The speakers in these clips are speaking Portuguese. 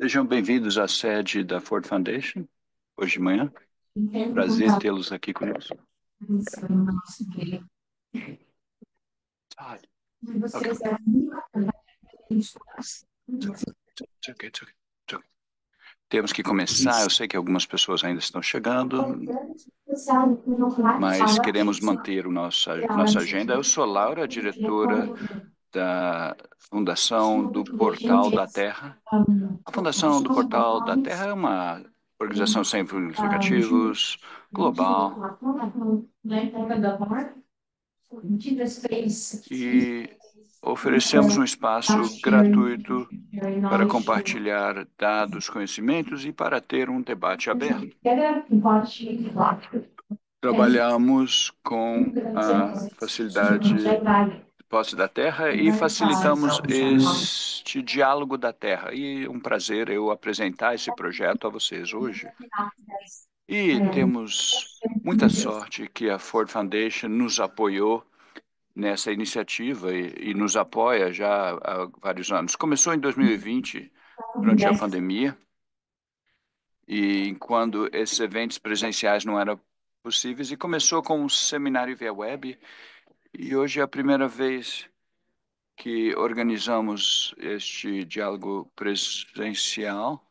Sejam bem-vindos à sede da Ford Foundation, hoje de manhã. Prazer tê-los aqui conosco. Okay. It's okay, it's okay. Temos que começar. Eu sei que algumas pessoas ainda estão chegando, mas queremos manter a nossa agenda. Eu sou Laura, diretora da Fundação do Portal da Terra. A Fundação do Portal da Terra é uma organização sem fins lucrativos, global. E Oferecemos um espaço gratuito para compartilhar dados, conhecimentos e para ter um debate aberto. Trabalhamos com a facilidade posse da terra e facilitamos este diálogo da terra. E um prazer eu apresentar esse projeto a vocês hoje. E é. temos muita sorte que a Ford Foundation nos apoiou nessa iniciativa e, e, nos apoia já há vários anos. Começou em 2020, durante a pandemia, e quando esses eventos presenciais não eram possíveis, e começou com um seminário via web, e hoje é a primeira vez que organizamos este diálogo presencial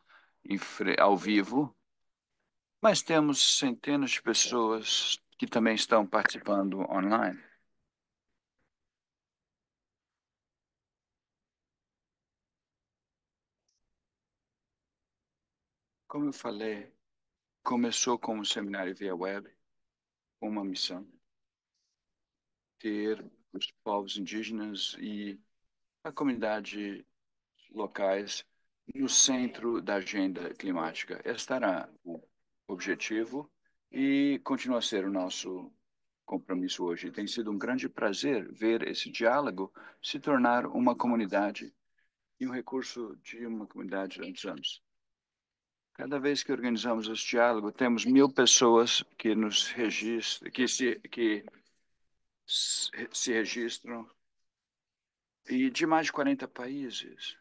ao vivo, mas temos centenas de pessoas que também estão participando online. Como eu falei, começou com um seminário via web, uma missão, ter os povos indígenas e a comunidade locais no centro da agenda climática. Este era o objetivo e continua a ser o nosso compromisso hoje. Tem sido um grande prazer ver esse diálogo se tornar uma comunidade e um recurso de uma comunidade há anos. Cada vez que organizamos esse diálogo, temos mil pessoas que nos registram, que se, que se registram e de mais de 40 países.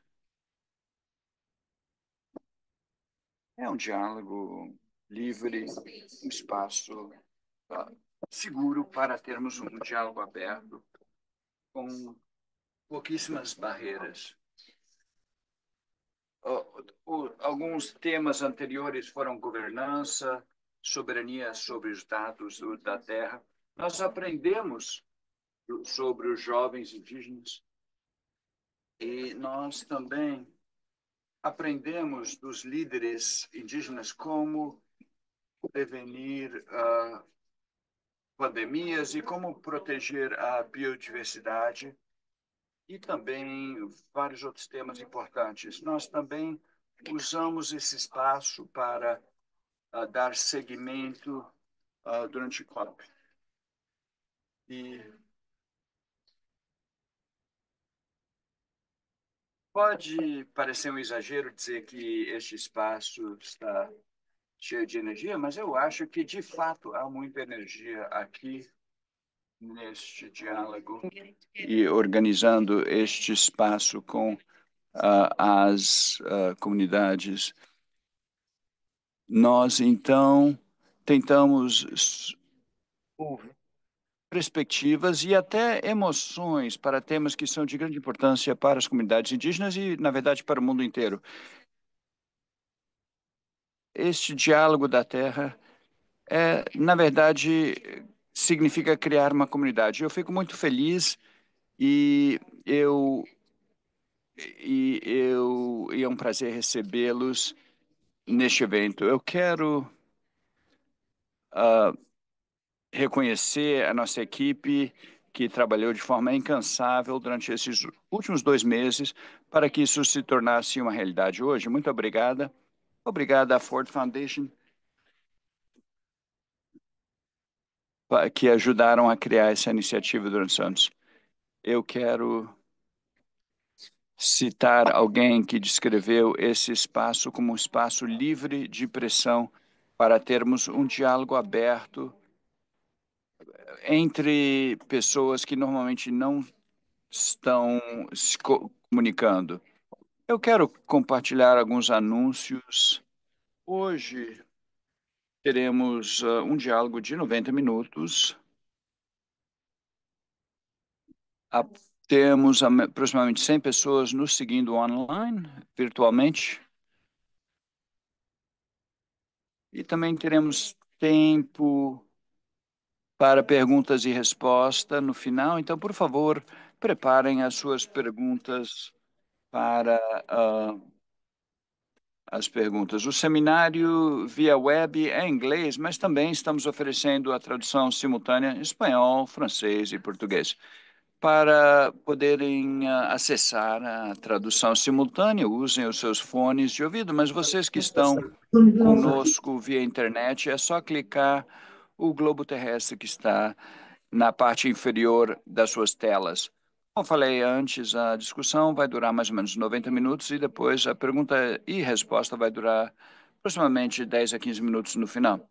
É um diálogo livre, um espaço ah, seguro para termos um diálogo aberto com pouquíssimas barreiras. alguns temas anteriores foram governança, soberania sobre os dados da terra. Nós aprendemos sobre os jovens indígenas e nós também aprendemos dos líderes indígenas como prevenir uh, pandemias e como proteger a biodiversidade e também vários outros temas importantes. Nós também usamos esse espaço para uh, dar seguimento uh, durante o COP. E pode parecer um exagero dizer que este espaço está cheio de energia, mas eu acho que, de fato, há muita energia aqui neste diálogo e organizando este espaço com às comunidades. Nós, então, tentamos ouvir perspectivas e até emoções para temas que são de grande importância para as comunidades indígenas e, na verdade, para o mundo inteiro. Este diálogo da terra é, na verdade, significa criar uma comunidade. Eu fico muito feliz e eu e, eu, e é um prazer recebê-los neste evento. Eu quero uh, reconhecer a nossa equipe que trabalhou de forma incansável durante esses últimos dois meses para que isso se tornasse uma realidade hoje. Muito obrigada. Obrigada à Ford Foundation, que ajudaram a criar essa iniciativa durante os anos. Eu quero citar alguém que descreveu esse espaço como um espaço livre de pressão para termos um diálogo aberto eh, entre pessoas que normalmente não estão se comunicando. Eu quero compartilhar alguns anúncios. Hoje teremos uh, um diálogo de 90 minutos. A temos aproximadamente 100 pessoas nos seguindo online, virtualmente. E também teremos tempo para perguntas e respostas no final. Então, por favor, preparem as suas perguntas para uh, as perguntas. O seminário via web é em inglês, mas também estamos oferecendo a tradução simultânea em espanhol, francês e português para poderem ah, acessar a tradução simultânea, usem os seus fones de ouvido, mas vocês que estão conosco via internet, é só clicar o globo terrestre que está na parte inferior das suas telas. Como falei antes, a discussão vai durar mais ou menos 90 minutos e depois a pergunta e resposta vai durar aproximadamente 10 a 15 minutos no final.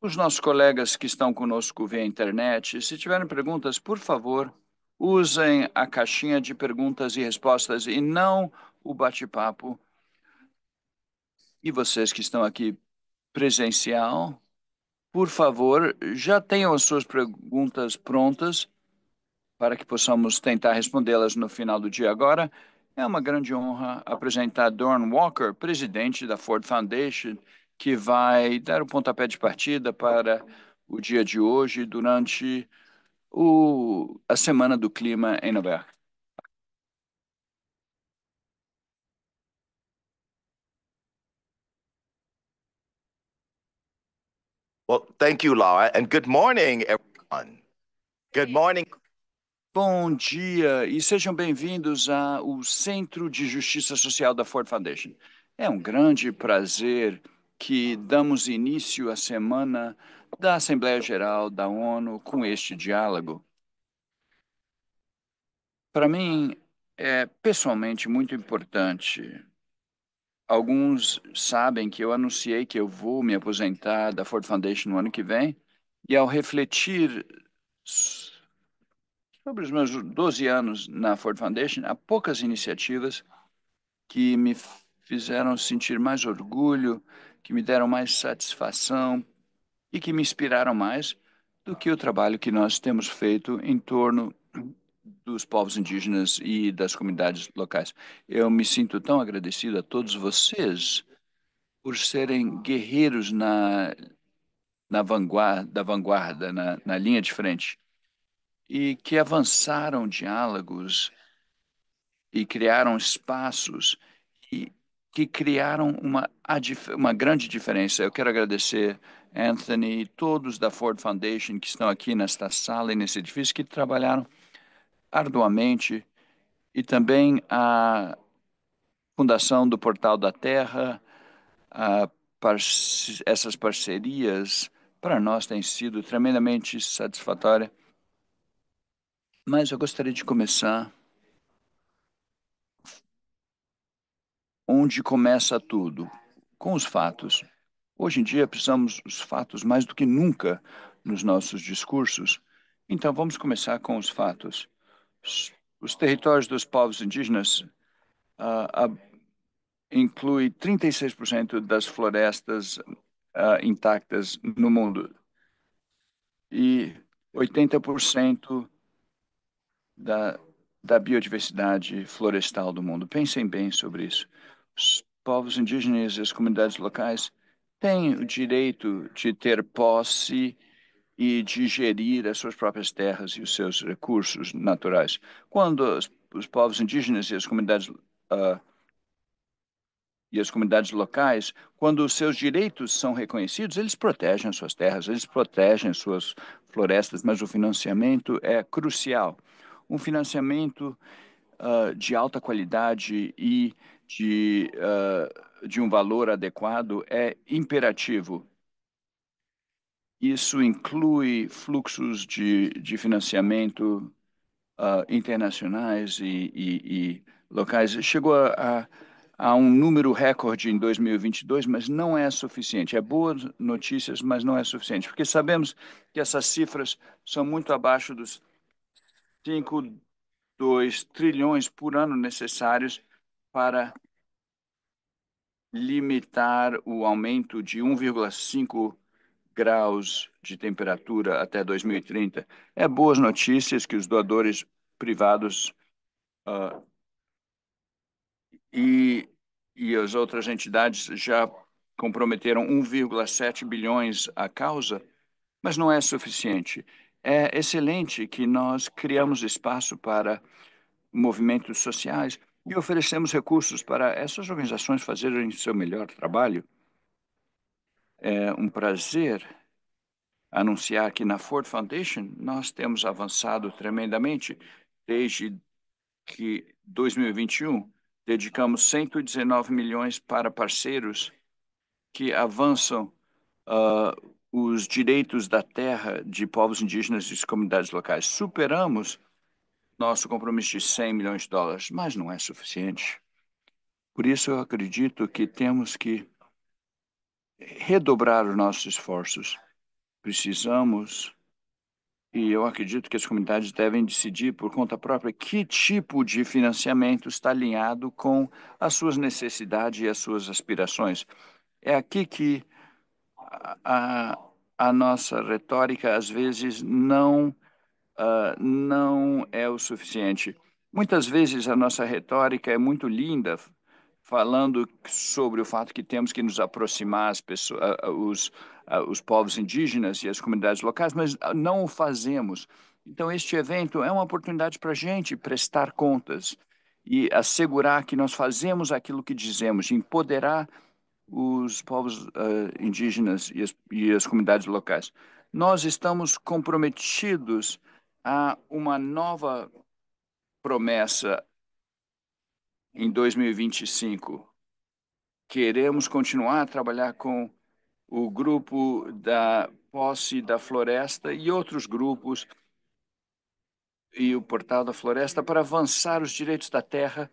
Os nossos colegas que estão conosco via internet, se tiverem perguntas, por favor, usem a caixinha de perguntas e respostas e não o bate-papo. E vocês que estão aqui presencial, por favor, já tenham as suas perguntas prontas para que possamos tentar respondê-las no final do dia agora. É uma grande honra apresentar Dorn Walker, presidente da Ford Foundation, que vai dar o pontapé de partida para o dia de hoje durante o, a Semana do Clima em Nova York? Well, thank you, Laura, and good morning, everyone. Good morning. Bom dia e sejam bem-vindos ao Centro de Justiça Social da Ford Foundation. É um grande prazer que damos início à semana da Assembleia Geral da ONU com este diálogo. Para mim, é pessoalmente muito importante. Alguns sabem que eu anunciei que eu vou me aposentar da Ford Foundation no ano que vem, e ao refletir sobre os meus 12 anos na Ford Foundation, há poucas iniciativas que me fizeram sentir mais orgulho, que me deram mais satisfação e que me inspiraram mais do que o trabalho que nós temos feito em torno dos povos indígenas e das comunidades locais. Eu me sinto tão agradecido a todos vocês por serem guerreiros na, na vanguarda, da vanguarda, na, na linha de frente, e que avançaram diálogos e criaram espaços e, que criaram uma, uma grande diferença. Eu quero agradecer Anthony e todos da Ford Foundation que estão aqui nesta sala e nesse edifício, que trabalharam arduamente, e também a fundação do Portal da Terra, par essas parcerias, para nós têm sido tremendamente satisfatória. Mas eu gostaria de começar onde começa tudo, com os fatos. Hoje em dia precisamos dos fatos mais do que nunca nos nossos discursos. Então vamos começar com os fatos. Os territórios dos povos indígenas uh, uh, inclui 36% das florestas uh, intactas no mundo e 80% da, da biodiversidade florestal do mundo. Pensem bem sobre isso os povos indígenas e as comunidades locais têm o direito de ter posse e de gerir as suas próprias terras e os seus recursos naturais. Quando os, os povos indígenas e as comunidades uh, e as comunidades locais, quando os seus direitos são reconhecidos, eles protegem suas terras, eles protegem suas florestas, mas o financiamento é crucial. Um financiamento uh, de alta qualidade e de, uh, de um valor adequado é imperativo. Isso inclui fluxos de, de financiamento uh, internacionais e, e, e, locais. Chegou a, a, um número recorde em 2022, mas não é suficiente. É boas notícias, mas não é suficiente, porque sabemos que essas cifras são muito abaixo dos 5 2 trilhões por ano necessários para limitar o aumento de 1,5 graus de temperatura até 2030. É boas notícias que os doadores privados uh, e, e as outras entidades já comprometeram 1,7 bilhões à causa, mas não é suficiente. É excelente que nós criamos espaço para movimentos sociais e oferecemos recursos para essas organizações fazerem seu melhor trabalho. É um prazer anunciar que na Ford Foundation nós temos avançado tremendamente desde que 2021 dedicamos 119 milhões para parceiros que avançam uh, os direitos da terra de povos indígenas e comunidades locais. Superamos nosso compromisso de 100 milhões de dólares, mas não é suficiente. Por isso, eu acredito que temos que redobrar os nossos esforços. Precisamos, e eu acredito que as comunidades devem decidir por conta própria que tipo de financiamento está alinhado com as suas necessidades e as suas aspirações. É aqui que a, a nossa retórica às vezes não, uh, não é o suficiente. Muitas vezes a nossa retórica é muito linda, falando sobre o fato que temos que nos aproximar as pessoas, os, os povos indígenas e as comunidades locais, mas não o fazemos. Então, este evento é uma oportunidade para a gente prestar contas e assegurar que nós fazemos aquilo que dizemos, empoderar os povos uh, indígenas e as, e as comunidades locais. Nós estamos comprometidos a uma nova promessa em 2025. Queremos continuar a trabalhar com o grupo da posse da floresta e outros grupos e o portal da floresta para avançar os direitos da terra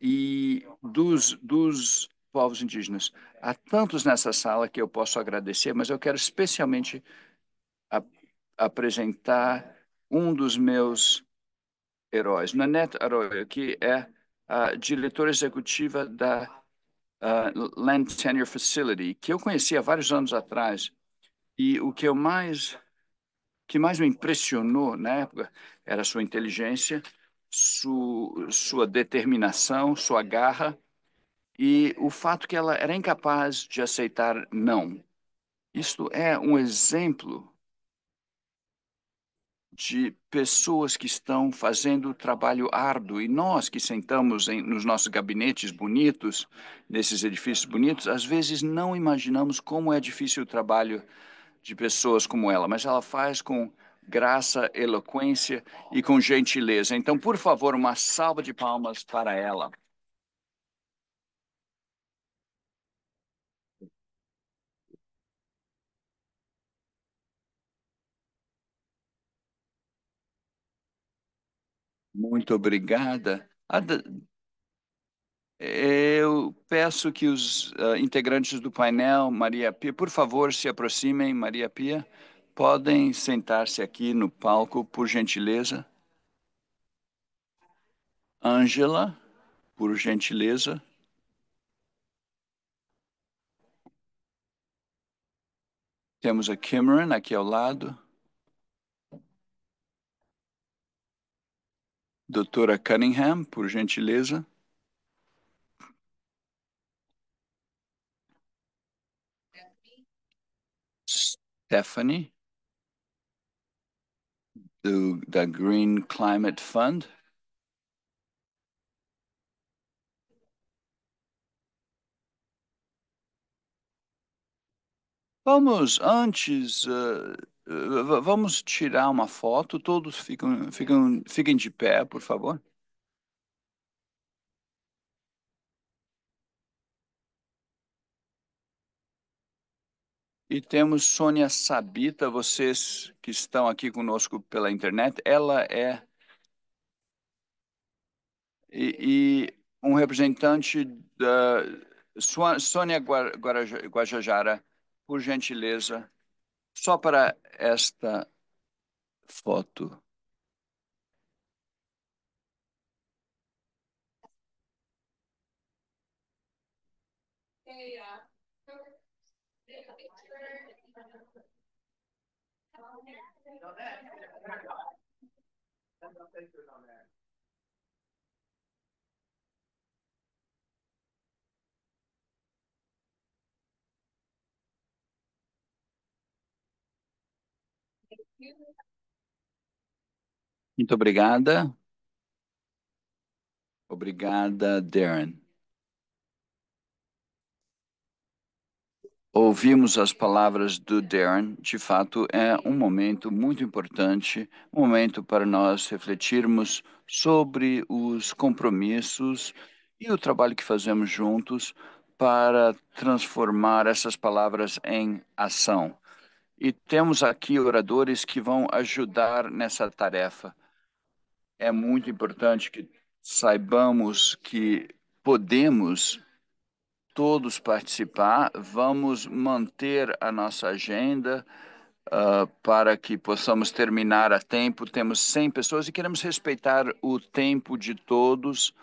e dos, dos povos indígenas. Há tantos nessa sala que eu posso agradecer, mas eu quero especialmente apresentar um dos meus heróis, Nanette Arroyo, que é a diretora executiva da uh, Land Tenure Facility, que eu conheci há vários anos atrás. E o que eu mais que mais me impressionou na época era sua inteligência, su, sua determinação, sua garra e o fato que ela era incapaz de aceitar não. Isto é um exemplo de pessoas que estão fazendo trabalho árduo e nós que sentamos em, nos nossos gabinetes bonitos, nesses edifícios bonitos, às vezes não imaginamos como é difícil o trabalho de pessoas como ela, mas ela faz com graça, eloquência e com gentileza. Então, por favor, uma salva de palmas para ela. Muito obrigada. Eu peço que os uh, integrantes do painel, Maria Pia, por favor, se aproximem. Maria Pia, podem sentar-se aqui no palco, por gentileza. Ângela, por gentileza. Temos a Cameron aqui ao lado. Doutora Cunningham, por gentileza. Stephanie, do, da Green Climate Fund. Vamos antes, uh, uh, vamos tirar uma foto. Todos ficam, ficam, fiquem de pé, por favor. E temos Sônia Sabita, vocês que estão aqui conosco pela internet. Ela é e, e um representante da Sônia Guajajara por gentileza, só para esta foto. Não, Não, não, não. Muito obrigada. Obrigada, Darren. Ouvimos as palavras do Darren. De fato, é um momento muito importante um momento para nós refletirmos sobre os compromissos e o trabalho que fazemos juntos para transformar essas palavras em ação. E temos aqui oradores que vão ajudar nessa tarefa. É muito importante que saibamos que podemos todos participar, vamos manter a nossa agenda uh, para que possamos terminar a tempo. Temos 100 pessoas e queremos respeitar o tempo de todos.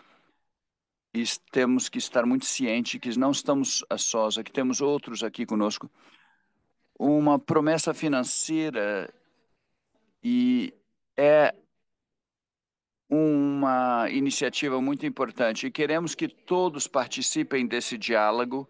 E temos que estar muito ciente que não estamos a sós, é que temos outros aqui conosco uma promessa financeira e é uma iniciativa muito importante e queremos que todos participem desse diálogo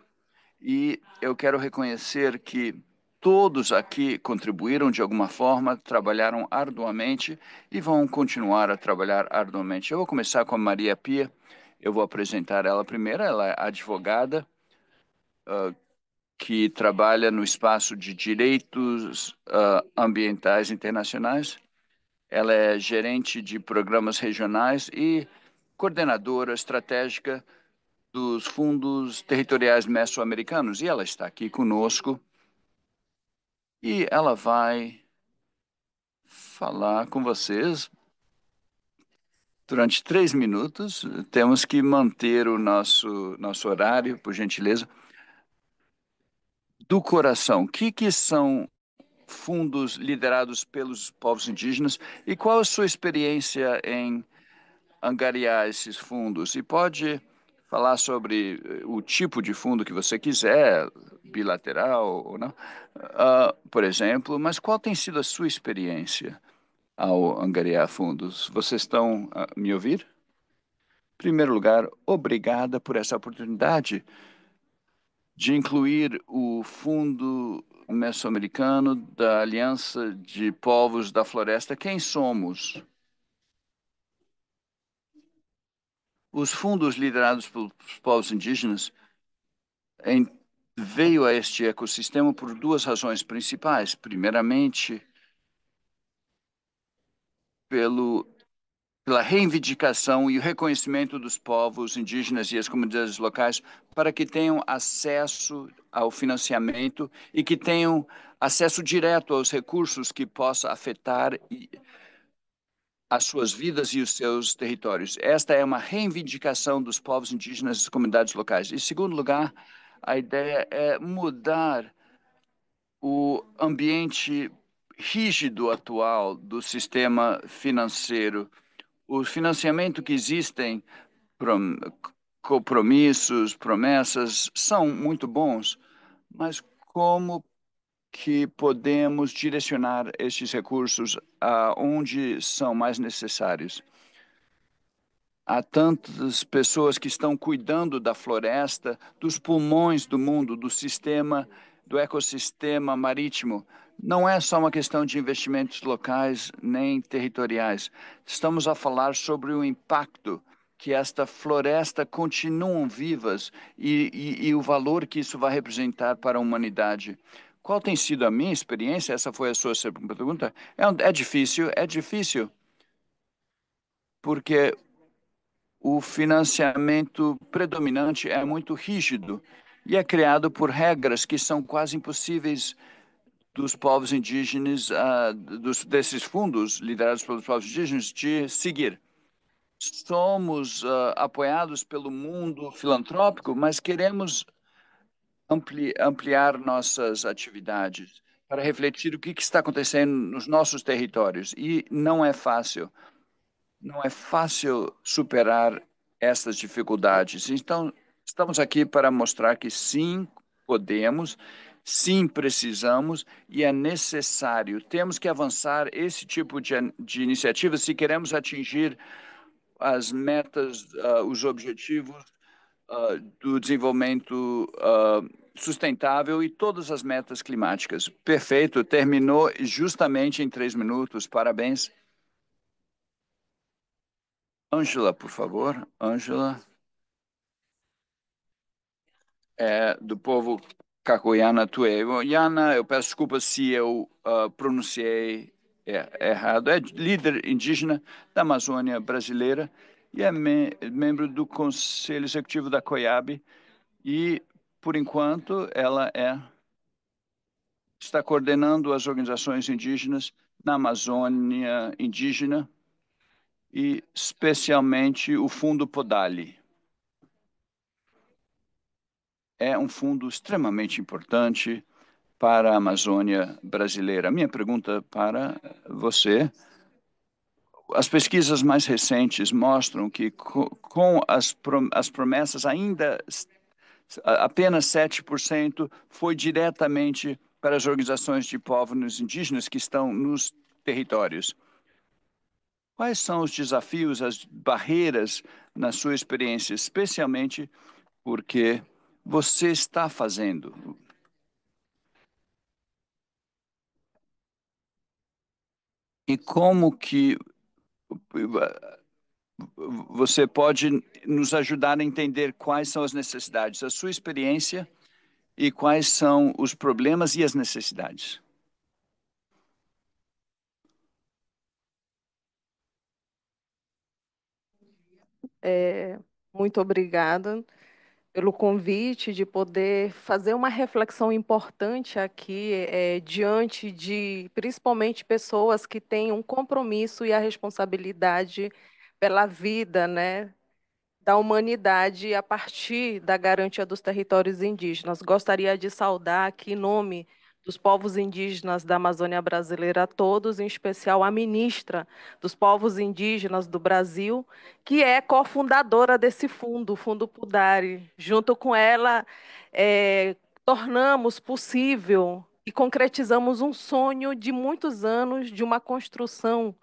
e eu quero reconhecer que todos aqui contribuíram de alguma forma, trabalharam arduamente e vão continuar a trabalhar arduamente. Eu vou começar com a Maria Pia, eu vou apresentar ela primeiro, ela é advogada, uh, que trabalha no espaço de direitos uh, ambientais internacionais. Ela é gerente de programas regionais e coordenadora estratégica dos fundos territoriais mesoamericanos. E ela está aqui conosco e ela vai falar com vocês durante três minutos. Temos que manter o nosso, nosso horário, por gentileza do coração. O que, que são fundos liderados pelos povos indígenas e qual a sua experiência em angariar esses fundos? E pode falar sobre eh, o tipo de fundo que você quiser, bilateral ou não, uh, por exemplo, mas qual tem sido a sua experiência ao angariar fundos? Vocês estão a ah, me ouvir? Em primeiro lugar, obrigada por essa oportunidade de incluir o Fundo Mesoamericano da Aliança de Povos da Floresta. Quem somos? Os fundos liderados pelos povos indígenas em, veio a este ecossistema por duas razões principais. Primeiramente, pelo pela reivindicação e o reconhecimento dos povos indígenas e as comunidades locais para que tenham acesso ao financiamento e que tenham acesso direto aos recursos que possa afetar as suas vidas e os seus territórios. Esta é uma reivindicação dos povos indígenas e das comunidades locais. Em segundo lugar, a ideia é mudar o ambiente rígido atual do sistema financeiro os financiamentos que existem, compromissos, promessas, são muito bons, mas como que podemos direcionar esses recursos aonde são mais necessários? Há tantas pessoas que estão cuidando da floresta, dos pulmões do mundo, do sistema, do ecossistema marítimo, não é só uma questão de investimentos locais nem territoriais. Estamos a falar sobre o impacto que esta floresta continuam vivas e, e, e o valor que isso vai representar para a humanidade. Qual tem sido a minha experiência? Essa foi a sua pergunta. É, é difícil, é difícil, porque o financiamento predominante é muito rígido e é criado por regras que são quase impossíveis de dos povos indígenas, uh, dos, desses fundos liderados pelos povos indígenas, de seguir. Somos uh, apoiados pelo mundo filantrópico, mas queremos ampli ampliar nossas atividades para refletir o que, que está acontecendo nos nossos territórios. E não é fácil. Não é fácil superar essas dificuldades. Então, estamos aqui para mostrar que sim, podemos Sim, precisamos e é necessário. Temos que avançar esse tipo de, de iniciativa se queremos atingir as metas, uh, os objetivos uh, do desenvolvimento uh, sustentável e todas as metas climáticas. Perfeito, terminou justamente em três minutos. Parabéns. Ângela, por favor. Ângela. É, do povo Kakoyana Tuevo. É. Yana, eu peço desculpa se eu uh, pronunciei er, errado, é líder indígena da Amazônia brasileira e é me membro do Conselho Executivo da COIAB e, por enquanto, ela é está coordenando as organizações indígenas na Amazônia indígena e especialmente o Fundo Podali é um fundo extremamente importante para a Amazônia brasileira. Minha pergunta para você: as pesquisas mais recentes mostram que, com as, as promessas, ainda apenas 7% foi diretamente para as organizações de povos indígenas que estão nos territórios. Quais são os desafios, as barreiras na sua experiência, especialmente porque você está fazendo? E como que você pode nos ajudar a entender quais são as necessidades, a sua experiência e quais são os problemas e as necessidades? É, muito obrigada pelo convite de poder fazer uma reflexão importante aqui é, diante de principalmente pessoas que têm um compromisso e a responsabilidade pela vida, né, da humanidade a partir da garantia dos territórios indígenas. Gostaria de saudar aqui em nome dos povos indígenas da Amazônia brasileira a todos, em especial a ministra dos povos indígenas do Brasil, que é cofundadora desse fundo, o Fundo Pudari. Junto com ela, é, tornamos possível e concretizamos um sonho de muitos anos de uma construção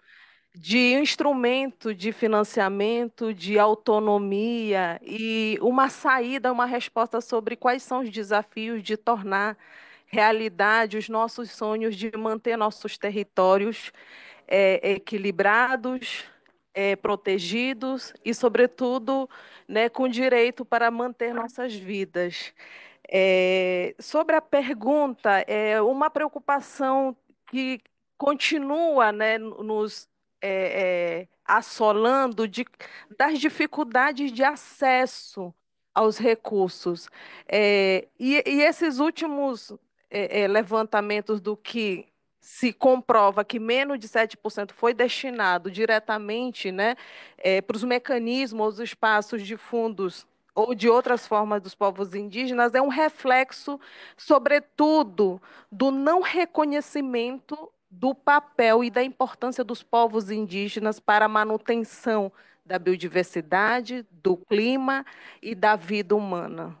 de instrumento de financiamento, de autonomia e uma saída, uma resposta sobre quais são os desafios de tornar realidade os nossos sonhos de manter nossos territórios é, equilibrados, é, protegidos e, sobretudo, né, com direito para manter nossas vidas. É, sobre a pergunta, é uma preocupação que continua né, nos é, é, assolando de, das dificuldades de acesso aos recursos. É, e, e, esses últimos é, é, levantamentos do que se comprova que menos de 7% foi destinado diretamente né, é, para os mecanismos, os espaços de fundos ou de outras formas dos povos indígenas, é um reflexo, sobretudo, do não reconhecimento do papel e da importância dos povos indígenas para a manutenção da biodiversidade, do clima e da vida humana.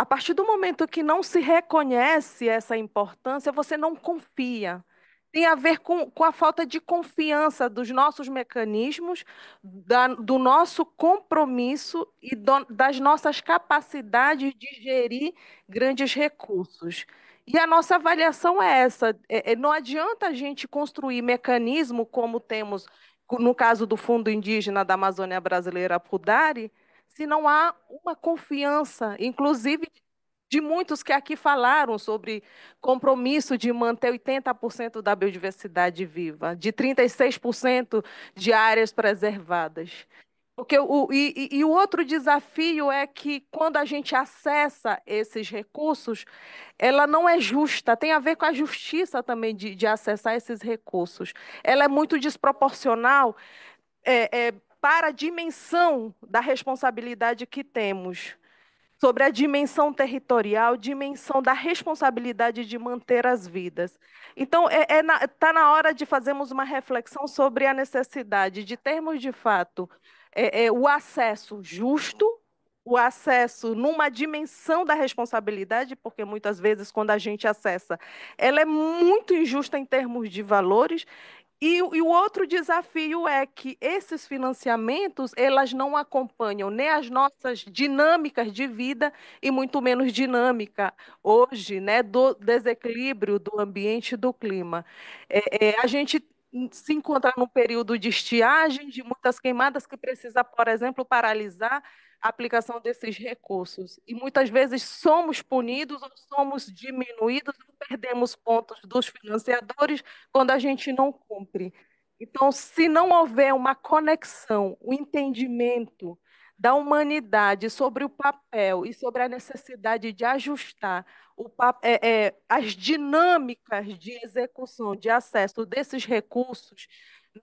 A partir do momento que não se reconhece essa importância, você não confia. Tem a ver com, com a falta de confiança dos nossos mecanismos, da, do nosso compromisso e do, das nossas capacidades de gerir grandes recursos. E a nossa avaliação é essa: é, é não adianta a gente construir mecanismo como temos no caso do Fundo Indígena da Amazônia Brasileira, PUDARI, se não há uma confiança, inclusive de muitos que aqui falaram sobre compromisso de manter 80% da biodiversidade viva, de 36% de áreas preservadas. Porque o, e, e, o outro desafio é que quando a gente acessa esses recursos, ela não é justa, tem a ver com a justiça também de, de acessar esses recursos. Ela é muito desproporcional, é, é, para a dimensão da responsabilidade que temos, sobre a dimensão territorial, dimensão da responsabilidade de manter as vidas. Então, está é, é na, tá na hora de fazermos uma reflexão sobre a necessidade de termos, de fato, é, é, o acesso justo o acesso numa dimensão da responsabilidade, porque muitas vezes quando a gente acessa, ela é muito injusta em termos de valores e, e, o outro desafio é que esses financiamentos, elas não acompanham nem as nossas dinâmicas de vida e muito menos dinâmica hoje, né, do desequilíbrio do ambiente e do clima. É, é, a gente se encontra num período de estiagem, de muitas queimadas que precisa, por exemplo, paralisar a aplicação desses recursos. E muitas vezes somos punidos ou somos diminuídos, ou perdemos pontos dos financiadores quando a gente não cumpre. Então, se não houver uma conexão, o um entendimento da humanidade sobre o papel e sobre a necessidade de ajustar o, é, é, as dinâmicas de execução, de acesso desses recursos,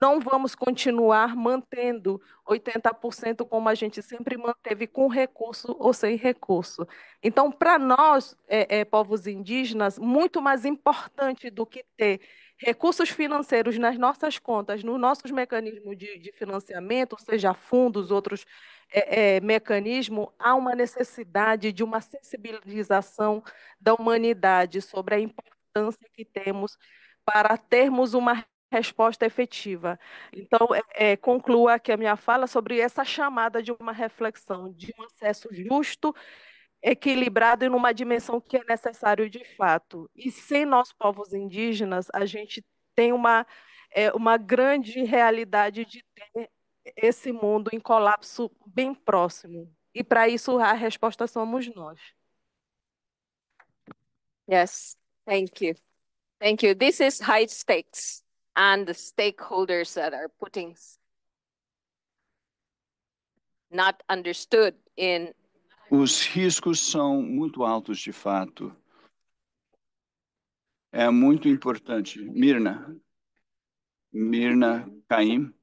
não vamos continuar mantendo 80% como a gente sempre manteve, com recurso ou sem recurso. Então, para nós, é, é, povos indígenas, muito mais importante do que ter recursos financeiros nas nossas contas, nos nossos mecanismos de, de financiamento, seja fundos, outros é, é, mecanismos, há uma necessidade de uma sensibilização da humanidade sobre a importância que temos para termos uma resposta efetiva. Então, é, é, concluo aqui a minha fala sobre essa chamada de uma reflexão, de um acesso justo, equilibrado e numa dimensão que é necessário de fato. E sem nossos povos indígenas, a gente tem uma, é, uma grande realidade de ter esse mundo em colapso bem próximo. E para isso, a resposta somos nós. Yes, thank you. Thank you. This is high stakes and the stakeholders that are putting not understood in Os riscos são muito altos de fato. É muito importante. Mirna. Mirna Caim.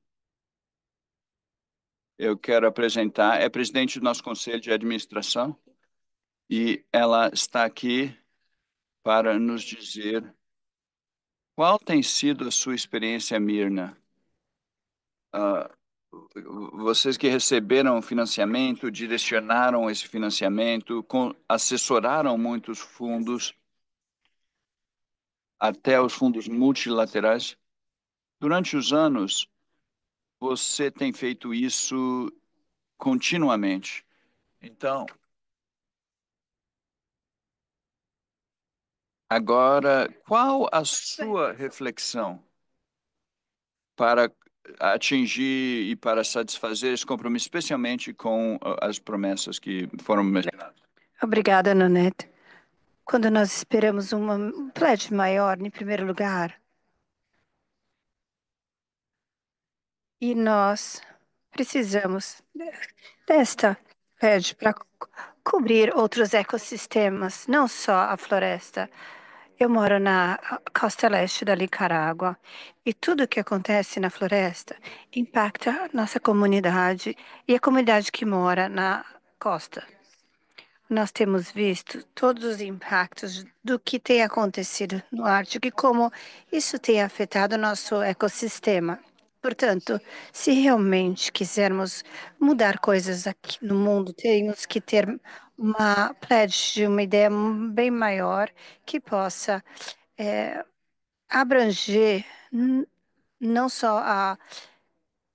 Eu quero apresentar. É presidente do nosso conselho de administração e ela está aqui para nos dizer qual tem sido a sua experiência, Mirna? Uh, vocês que receberam financiamento, direcionaram esse financiamento, com, assessoraram muitos fundos, até os fundos multilaterais. Durante os anos, você tem feito isso continuamente. Então, Agora, qual a sua reflexão para atingir e para satisfazer esse compromisso, especialmente com ah, as promessas que foram mencionadas? Obrigada, Nanette. Quando nós esperamos uma, um pledge maior, em primeiro lugar, e nós precisamos desta pledge para cobrir outros ecossistemas, não só a floresta. Eu moro na ah, costa leste da Nicarágua e tudo o que acontece na floresta impacta nossa comunidade e a comunidade que mora na costa. Nós temos visto todos os impactos do que tem acontecido no Ártico e como isso tem afetado nosso ecossistema. Portanto, se realmente quisermos mudar coisas aqui no mundo, temos que ter uma pledge, uma ideia bem maior que possa é, abranger não só a,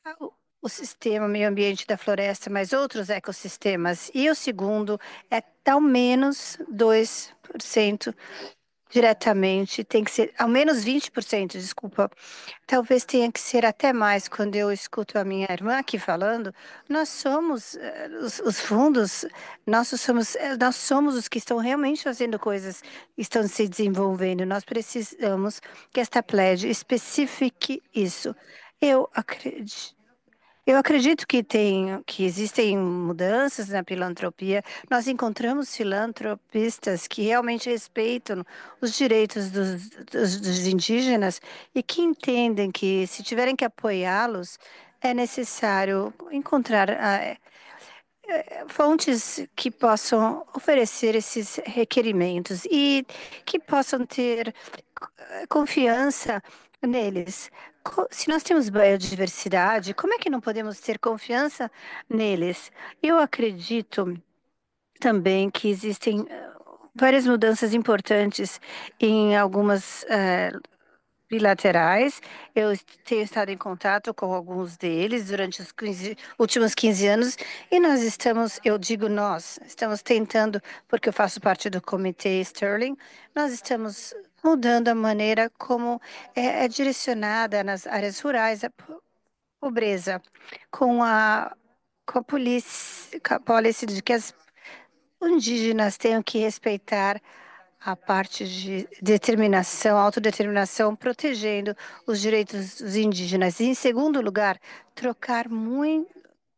a, o sistema, o meio ambiente da floresta, mas outros ecossistemas. E o segundo é tal menos 2% diretamente, tem que ser ao menos 20%, desculpa. Talvez tenha que ser até mais. Quando eu escuto a minha irmã aqui falando, nós somos eh, os, os fundos, nós somos, eh, nós somos os que estão realmente fazendo coisas, estão se desenvolvendo. Nós precisamos que esta pledge especifique isso. Eu acredito eu acredito que, tem, que existem mudanças na filantropia. Nós encontramos filantropistas que realmente respeitam os direitos dos, dos, dos indígenas e que entendem que, se tiverem que apoiá-los, é necessário encontrar a, ah, é, é, fontes que possam oferecer esses requerimentos e que possam ter eh, confiança neles se nós temos biodiversidade, como é que não podemos ter confiança neles? Eu acredito também que existem eh, várias mudanças importantes em algumas é, bilaterais. Eu tenho estado em contato com alguns deles durante os 15, últimos 15 anos e nós estamos, eu digo nós, estamos tentando, porque eu faço parte do comitê Sterling, nós estamos mudando a maneira como é, é direcionada nas áreas rurais a pobreza, com a, com a, polícia, de que as indígenas tenham que respeitar a parte de determinação, autodeterminação, protegendo os direitos dos indígenas. E, em segundo lugar, trocar muito,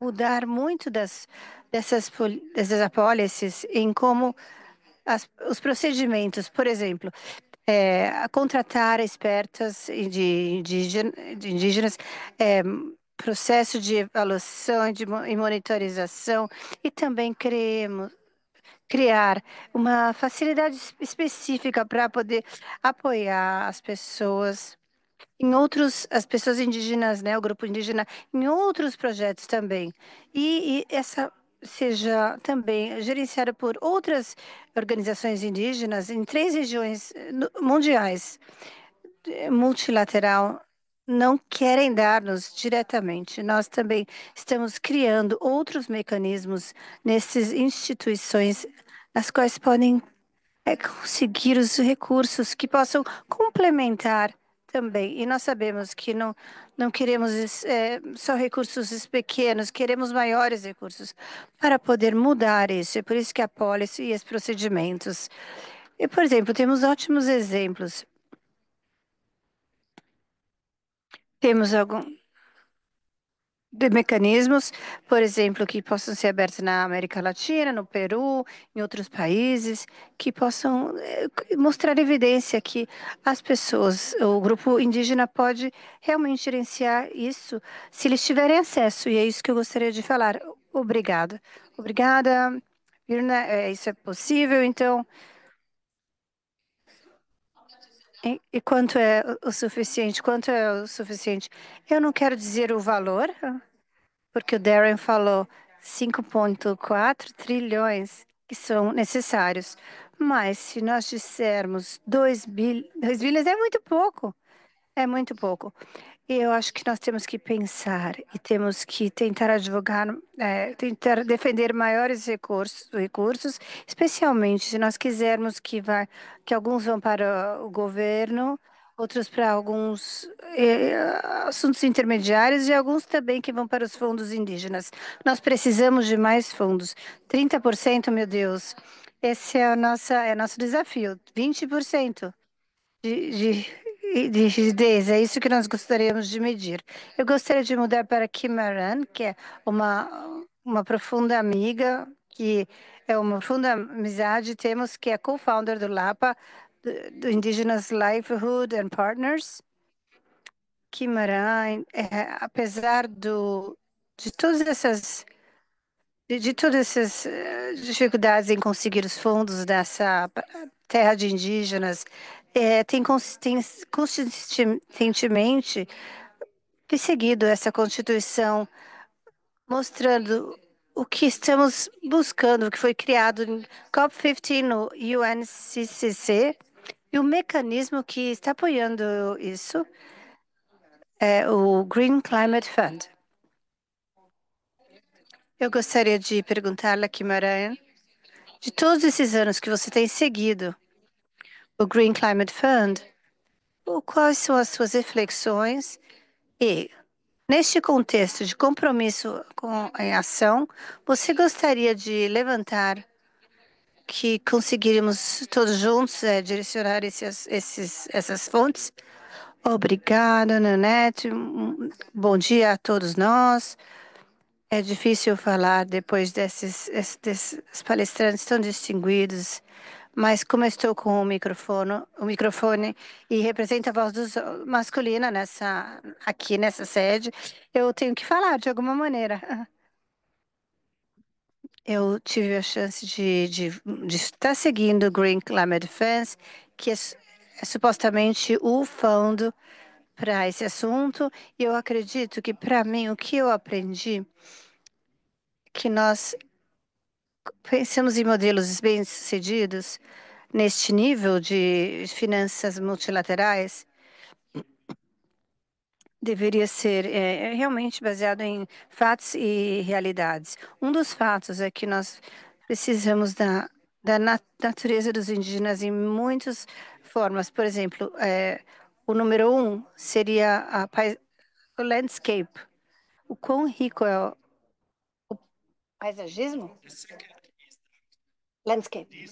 mudar muito das, dessas, dessas em como as, os procedimentos, por exemplo, é, contratar expertas de, de indígenas, é, processo de avaliação e monitorização, e também queremos criar uma facilidade específica para poder apoiar as pessoas em outros, as pessoas indígenas, né, o grupo indígena, em outros projetos também. E, e essa seja também gerenciada por outras organizações indígenas em três regiões eh, mundiais, eh, multilateral, não querem dar-nos diretamente. Nós também estamos criando outros mecanismos nessas instituições, nas quais podem eh, conseguir os recursos que possam complementar também. E nós sabemos que não, não queremos é, só recursos pequenos, queremos maiores recursos para poder mudar isso. É por isso que a policy e os procedimentos. E, por exemplo, temos ótimos exemplos. Temos algum, de mecanismos, por exemplo, que possam ser abertos na América Latina, no Peru, em outros países, que possam eh, mostrar evidência que as pessoas, o grupo indígena pode realmente gerenciar isso se eles tiverem acesso. E é isso que eu gostaria de falar. Obrigada. Obrigada, Irna, é, Isso é possível, então. E, e quanto é o suficiente? Quanto é o suficiente? Eu não quero dizer o valor, porque o Darren falou 5,4 trilhões que são necessários. Mas se nós dissermos 2 bilhões, é muito pouco. É muito pouco. Eu acho que nós temos que pensar e temos que tentar advogar, é, tentar defender maiores recursos, recursos, especialmente se nós quisermos que, vai, que alguns vão para o governo, outros para alguns é, assuntos intermediários e alguns também que vão para os fundos indígenas. Nós precisamos de mais fundos. 30%, meu Deus, esse é o nosso, é o nosso desafio. 20% de, de de rigidez. É isso que nós gostaríamos de medir. Eu gostaria de mudar para Kim Aran, que é uma, uma profunda amiga, que é uma profunda amizade. Temos que é co-founder do LAPA, do, do Indigenous Livelihood and Partners. Kim Aran, é, apesar do, de todas essas de, de todas essas eh, dificuldades em conseguir os fundos dessa terra de indígenas, é, tem, consistentemente perseguido essa Constituição, mostrando o que estamos buscando, o que foi criado em COP15 no UNCCC, e o mecanismo que está apoiando isso é o Green Climate Fund. Eu gostaria de perguntar-lhe, Kimarayan, de todos esses anos que você tem seguido o Green Climate Fund, quais são as suas reflexões e, neste contexto de compromisso com, em ação, você gostaria de levantar que conseguiríamos todos juntos é, direcionar esses, esses, essas fontes? Obrigada, Nanete. Bom dia a todos nós. É difícil falar depois desses, desses palestrantes tão distinguidos mas como estou com o microfone, o microfone e representa a voz dos, masculina nessa aqui nessa sede, eu tenho que falar de alguma maneira. Eu tive a chance de, de, de estar seguindo o Green Climate Defense, que é, é supostamente o fundo para esse assunto, e eu acredito que para mim o que eu aprendi que nós pensamos em modelos bem-sucedidos neste nível de finanças multilaterais deveria ser é, realmente baseado em fatos e realidades. Um dos fatos é que nós precisamos da, da natureza dos indígenas em muitas formas. Por exemplo, é, o número um seria a, o landscape, o quão rico é Paisagismo? Landscape.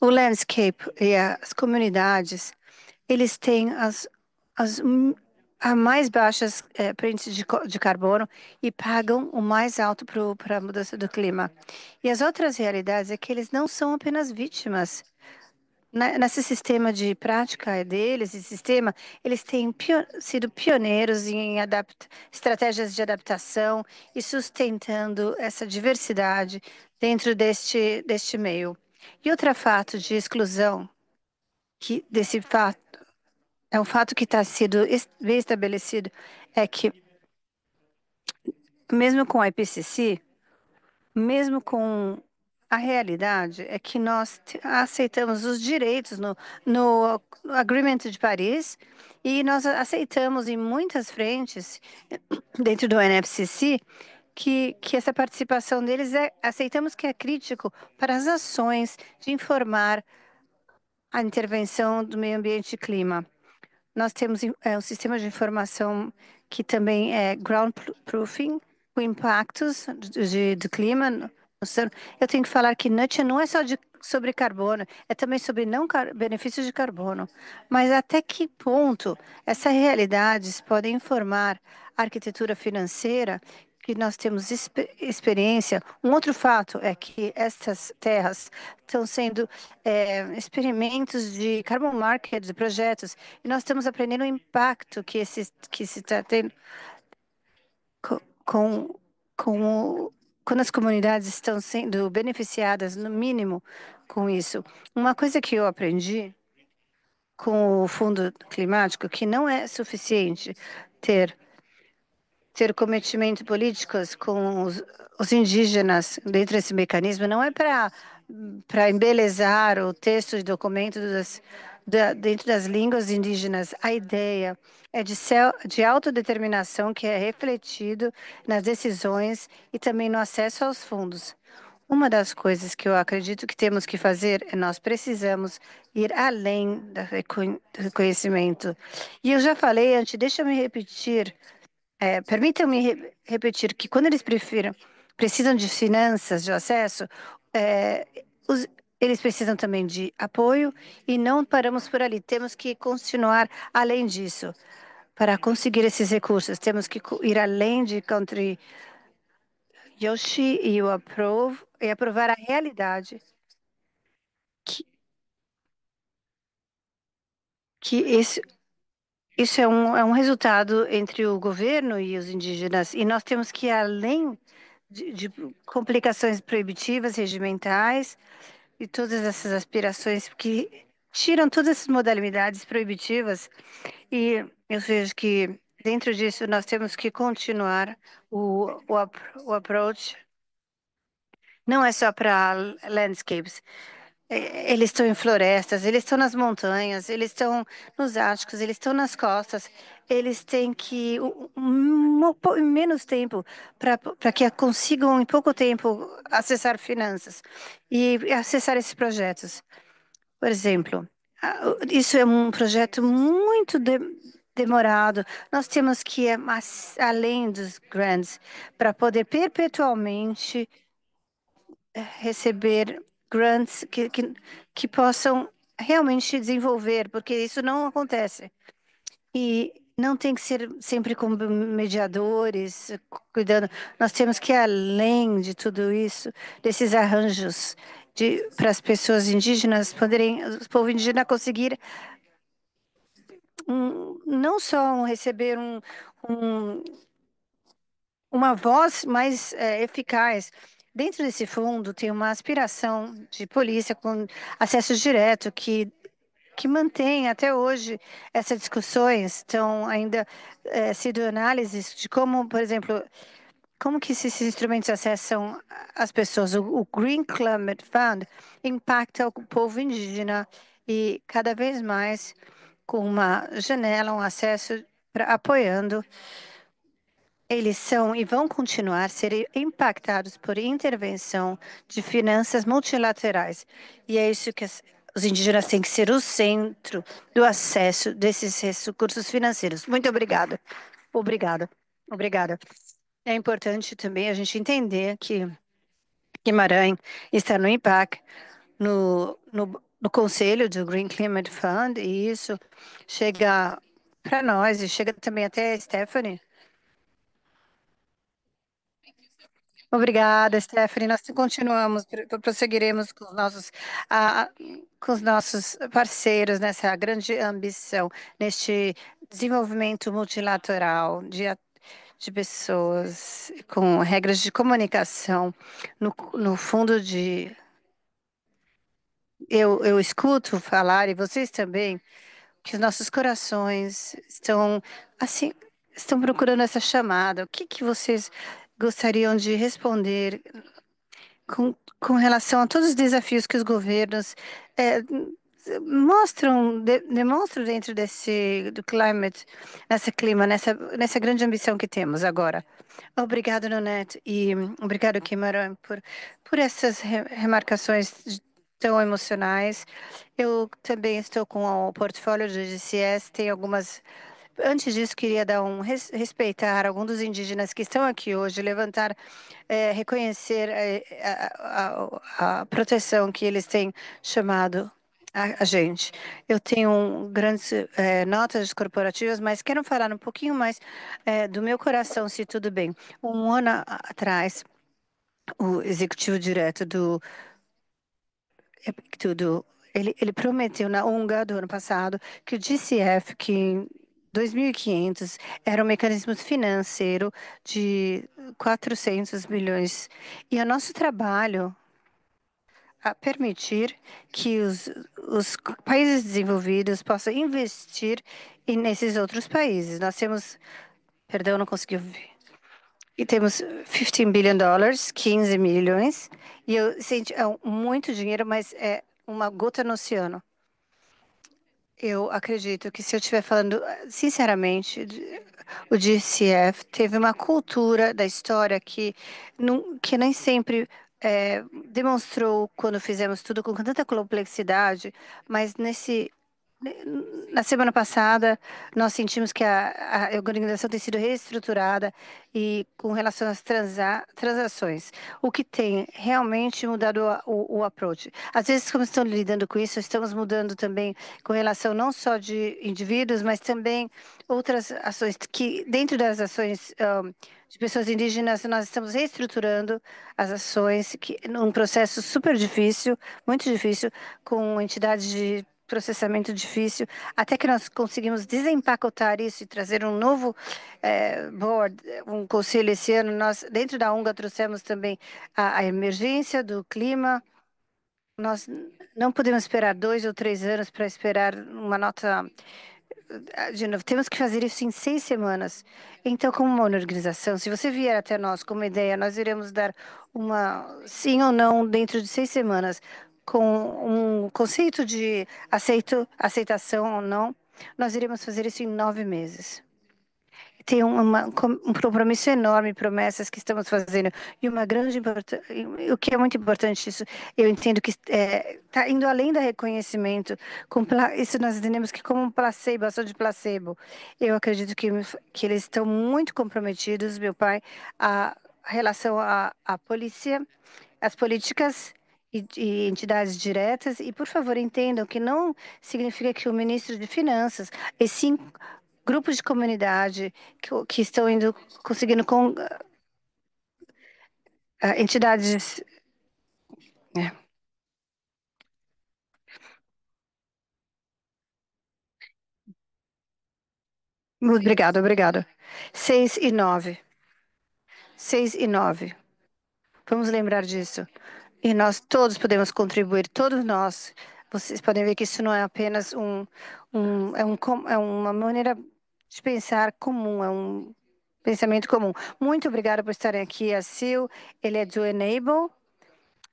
O landscape e as comunidades, eles têm as, as a mais baixas é, prints de, de, carbono e pagam o mais alto para a mudança do clima. E as outras realidades é que eles não são apenas vítimas, né, nesse sistema de prática deles, esse sistema, eles têm sido pioneiros em adapt, estratégias de adaptação e sustentando essa diversidade dentro deste, deste meio. E outro fato de exclusão, que desse fato, é um fato que está sendo bem estabelecido, é que mesmo com a IPCC, mesmo com a realidade é que nós aceitamos os direitos no, no Agreement de Paris e nós aceitamos em muitas frentes, dentro do NFCC, que, que, essa participação deles é, aceitamos que é crítico para as ações de informar a intervenção do meio ambiente e clima. Nós temos é, um sistema de informação que também é ground proofing, com impactos de, de, do clima eu tenho que falar que NUT não é só de, sobre carbono, é também sobre não benefícios de carbono. Mas até que ponto essas realidades podem informar a arquitetura financeira que nós temos exper experiência? Um outro fato é que estas terras estão sendo é, experimentos de carbon market, de projetos, e nós estamos aprendendo o impacto que, esse, que se está tendo com, com o quando as comunidades estão sendo beneficiadas, no mínimo, com isso. Uma coisa que eu aprendi com o fundo climático, que não é suficiente ter ter cometimentos políticos com os, os indígenas dentro desse mecanismo não é para para embelezar o texto e documento das da, dentro das línguas indígenas, a ideia é de, cel, de autodeterminação que é refletido nas decisões e também no acesso aos fundos. Uma das coisas que eu acredito que temos que fazer é nós precisamos ir além do reconhecimento. E eu já falei antes, deixa-me repetir, é, permitam-me re repetir que quando eles preferam, precisam de finanças, de acesso, é, os, eles precisam também de apoio e não paramos por ali. Temos que continuar além disso. Para conseguir esses recursos, temos que ir além de Country Yoshi e o e aprovar a realidade que, que esse, isso é um, é um resultado entre o governo e os indígenas. E nós temos que ir além de, de complicações proibitivas, regimentais, e todas essas aspirações que tiram todas essas modalidades proibitivas e eu vejo que dentro disso nós temos que continuar o, o, o approach não é só para landscapes é, eles estão em florestas, eles estão nas montanhas, eles estão nos áticos, eles estão nas costas. Eles têm que um, um, menos tempo para que consigam em pouco tempo acessar finanças e acessar esses projetos. Por exemplo, isso é um projeto muito de, demorado. Nós temos que ir além dos grants para poder perpetualmente é, receber grants que, que, que possam realmente desenvolver, porque isso não acontece. E não tem que ser sempre como mediadores, cuidando. Nós temos que ir além de tudo isso, desses arranjos de, para as pessoas indígenas poderem, o povo indígena conseguir um, não só um, receber um, uma voz mais é, eficaz, Dentro desse fundo tem uma aspiração de polícia com acesso direto que que mantém até hoje essas discussões estão ainda é, eh, sendo análises de como, por exemplo, como que esses instrumentos acessam as pessoas. O, o Green Climate Fund impacta o povo indígena e cada vez mais com uma janela, um acesso pra, apoiando eles são e vão continuar a ser impactados por intervenção de finanças multilaterais. E é isso que os indígenas têm que ser o centro do acesso desses recursos financeiros. Muito obrigada. Obrigada. Obrigada. É importante também a gente entender que Guimarães está no impacto no, no, no conselho do Green Climate Fund, e isso chega para nós e chega também até a Stephanie Obrigada, Stephanie. Nós continuamos, prosseguiremos com os nossos, ah, com os nossos parceiros nessa grande ambição, neste desenvolvimento multilateral de, de pessoas com regras de comunicação no, no fundo de. Eu, eu escuto falar, e vocês também, que os nossos corações estão assim estão procurando essa chamada. O que, que vocês gostariam de responder com, com relação a todos os desafios que os governos é, mostram de, demonstram dentro desse do climate nessa clima nessa nessa grande ambição que temos agora obrigado Nonet e obrigado Kimaran por por essas remarcações tão emocionais eu também estou com o portfólio do GCS tem algumas Antes disso, queria dar um respeitar alguns dos indígenas que estão aqui hoje, levantar, é, reconhecer é, a, a, a, proteção que eles têm chamado a, a gente. Eu tenho grandes é, notas corporativas, mas quero falar um pouquinho mais é, do meu coração, se tudo bem. Um ano atrás, o executivo direto do tudo, ele, ele, prometeu na UNGA do ano passado que o DCF, que 2.500 era um mecanismo financeiro de 400 milhões E o nosso trabalho a permitir que os, os países desenvolvidos possam investir nesses outros países. Nós temos, perdão, não consegui ouvir. E temos 15 bilhões de dólares, 15 milhões. E eu sinto é muito dinheiro, mas é uma gota no oceano. Eu acredito que se eu estiver falando eh, sinceramente, o DCF teve uma cultura da história que, não, que nem sempre é, demonstrou quando fizemos tudo com tanta complexidade, mas nesse né, na semana passada, nós sentimos que a, a, organização tem sido reestruturada e com relação às transa, transações, o que tem realmente mudado o, o, approach. Às vezes, como estão lidando com isso, estamos mudando também com relação não só de indivíduos, mas também outras ações que dentro das ações um, de pessoas indígenas, nós estamos reestruturando as ações, que num processo super difícil, muito difícil, com entidades de processamento difícil, até que nós conseguimos desempacotar isso e trazer um novo é, board, um conselho esse ano. Nós, dentro da UNGA, trouxemos também a, a emergência do clima. Nós não podemos esperar dois ou três anos para esperar uma nota eh, de novo, temos que fazer isso em seis semanas. Então, como uma organização, se você vier até nós com uma ideia, nós iremos dar uma sim ou não dentro de seis semanas com um conceito de aceito, aceitação ou não, nós iremos fazer isso em nove meses. Tem uma, um compromisso enorme, promessas que estamos fazendo e uma grande importância. O que é muito importante isso, eu entendo que está é, tá indo além do reconhecimento. Com, isso nós entendemos que como um placebo, ação de placebo. Eu acredito que, que eles estão muito comprometidos, meu pai, a relação à, à polícia, às políticas e, e, entidades diretas. E, por favor, entendam que não significa que o ministro de Finanças, e sim grupos de comunidade que, que estão indo conseguindo com uh, ah, ah, entidades. muito é. Obrigado, obrigado. Seis e nove. Seis e nove. Vamos lembrar disso. E nós todos podemos contribuir, todos nós. Vocês podem ver que isso não é apenas um, um, é, um é uma maneira de pensar comum, é um pensamento comum. Muito obrigada por estarem aqui, a Sil. Ele é do Enable,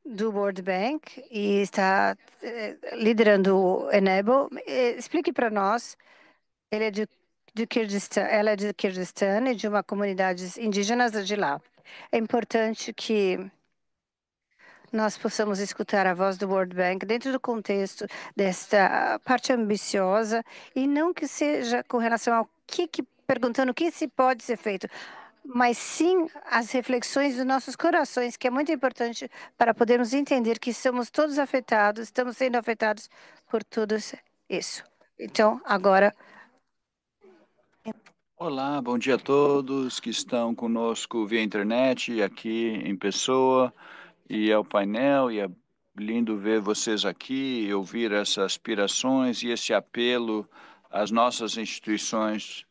do World Bank, e está eh, liderando o Enable. Eh, explique para nós. Ele é de, de Kirguistão, ela é de Kirguistão e de uma comunidade indígena de lá. É importante que nós possamos escutar a voz do World Bank dentro do contexto desta parte ambiciosa e não que seja com relação ao que, que perguntando o que se pode ser feito, mas sim as reflexões dos nossos corações, que é muito importante para podermos entender que somos todos afetados, estamos sendo afetados por tudo isso. Então, agora. Olá, bom dia a todos que estão conosco via internet, aqui em pessoa e ao é painel, e é lindo ver vocês aqui, ouvir essas aspirações e esse apelo às nossas instituições.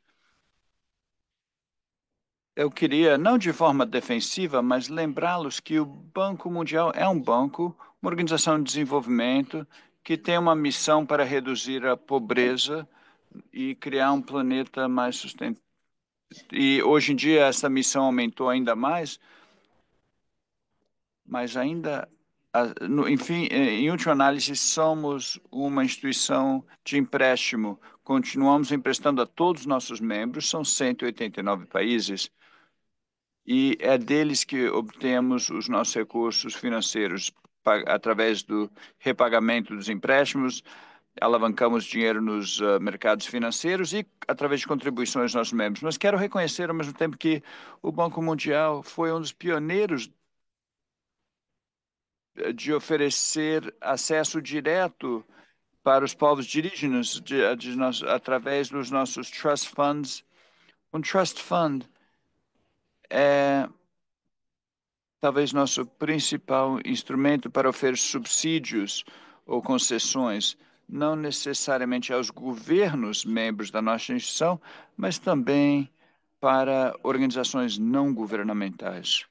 Eu queria, não de forma defensiva, mas lembrá-los que o Banco Mundial é um banco, uma organização de desenvolvimento que tem uma missão para reduzir a pobreza e criar um planeta mais sustentável. E hoje em dia essa missão aumentou ainda mais, mas ainda, enfim, é, em última análise, somos uma instituição de empréstimo. Continuamos emprestando a todos os nossos membros, são 189 países, e é deles que obtemos os nossos recursos financeiros através do repagamento dos empréstimos, alavancamos dinheiro nos uh, mercados financeiros e através de contribuições dos nossos membros. Mas quero reconhecer ao mesmo tempo que o Banco Mundial foi um dos pioneiros de oferecer acesso direto para os povos indígenas de, de através dos nossos trust funds. Um trust fund é talvez nosso principal instrumento para oferecer subsídios ou concessões, não necessariamente aos governos membros da nossa instituição, mas também para organizações não governamentais.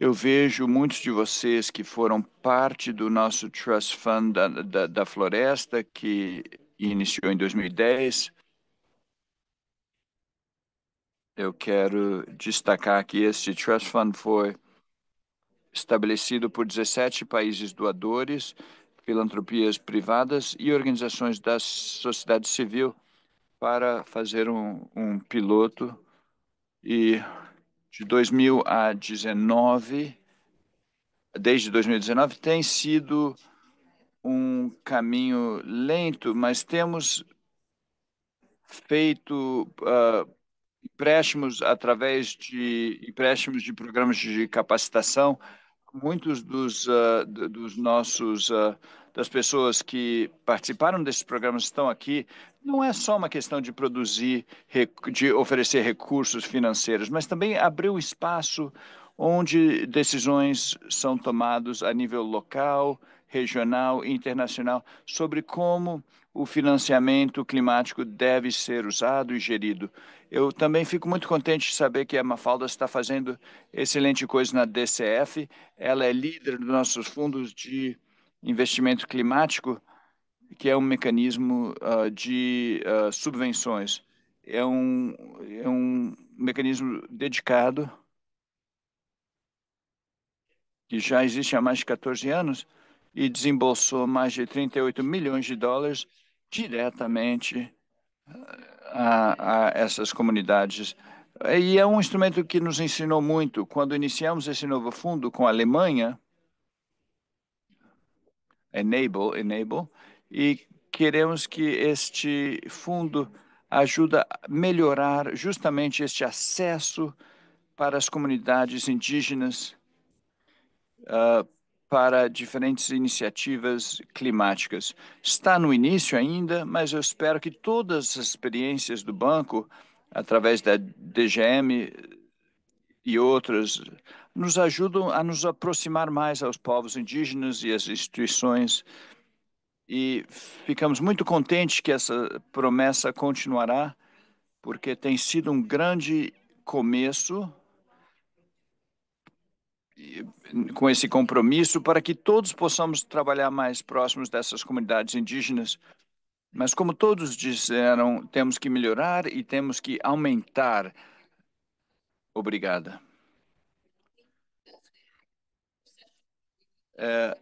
Eu vejo muitos de vocês que foram parte do nosso Trust Fund da, da, da Floresta, que iniciou em 2010. Eu quero destacar que este Trust Fund foi estabelecido por 17 países doadores, filantropias privadas e organizações da sociedade civil para fazer um, um piloto e de 2000 a 19, desde 2019, tem sido um caminho lento, mas temos feito uh, empréstimos através de empréstimos de programas de capacitação. Muitos dos, uh, dos nossos uh, das pessoas que participaram desses programas estão aqui não é só uma questão de produzir, de oferecer recursos financeiros, mas também abrir um espaço onde decisões são tomadas a nível local, regional e internacional sobre como o financiamento climático deve ser usado e gerido. Eu também fico muito contente de saber que a Mafalda está fazendo excelente coisa na DCF. Ela é líder dos nossos fundos de investimento climático que é um mecanismo uh, de uh, subvenções. É um, é um mecanismo dedicado que já existe há mais de 14 anos e desembolsou mais de 38 milhões de dólares diretamente ah, a, a essas comunidades. E é um instrumento que nos ensinou muito. Quando iniciamos esse novo fundo com a Alemanha, Enable, Enable, e queremos que este fundo ajuda a melhorar justamente este acesso para as comunidades indígenas uh, para diferentes iniciativas climáticas. Está no início ainda, mas eu espero que todas as experiências do banco, através da DGM e outras, nos ajudam a nos aproximar mais aos povos indígenas e às instituições indígenas e ficamos muito contentes que essa promessa continuará, porque tem sido um grande começo com esse compromisso para que todos possamos trabalhar mais próximos dessas comunidades indígenas. Mas, como todos disseram, temos que melhorar e temos que aumentar. Obrigada. É,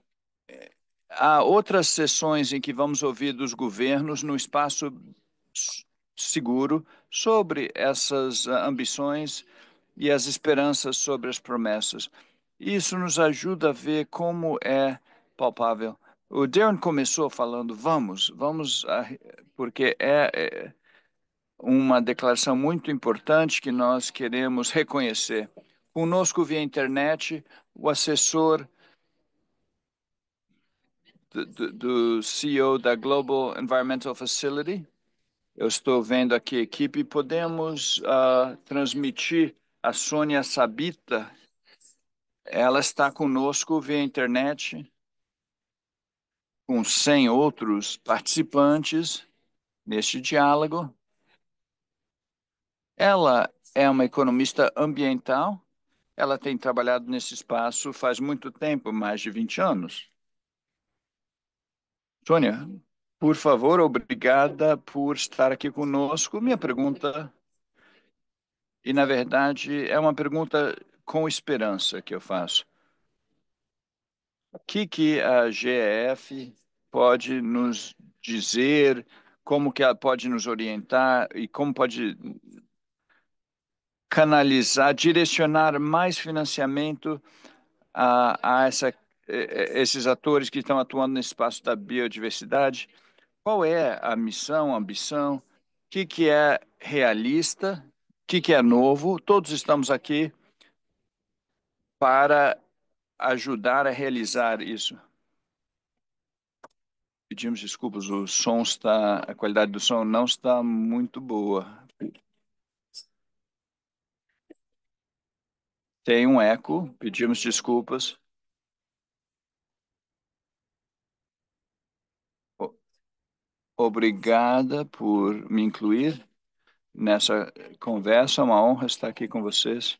Há outras sessões em que vamos ouvir dos governos no espaço seguro sobre essas ah, ambições e as esperanças sobre as promessas. Isso nos ajuda a ver como é palpável. O Darren começou falando: vamos, vamos, porque é, é uma declaração muito importante que nós queremos reconhecer. Conosco via internet, o assessor do, do CEO da Global Environmental Facility. Eu estou vendo aqui a equipe. Podemos uh, transmitir a Sônia Sabita. Ela está conosco via internet, com 100 outros participantes neste diálogo. Ela é uma economista ambiental. Ela tem trabalhado nesse espaço faz muito tempo, mais de 20 anos. Sônia, por favor, obrigada por estar aqui conosco. Minha pergunta, e na verdade é uma pergunta com esperança que eu faço. O que, que a GEF pode nos dizer, como que ela pode nos orientar e como pode canalizar, direcionar mais financiamento a, a essa é, é, esses atores que estão atuando no espaço da biodiversidade, qual é a missão, a ambição, o que, que é realista, o que, que é novo. Todos estamos aqui para ajudar a realizar isso. Pedimos desculpas, o som está, a qualidade do som não está muito boa. Tem um eco, pedimos desculpas. Obrigada por me incluir nessa conversa. É uma honra estar aqui com vocês.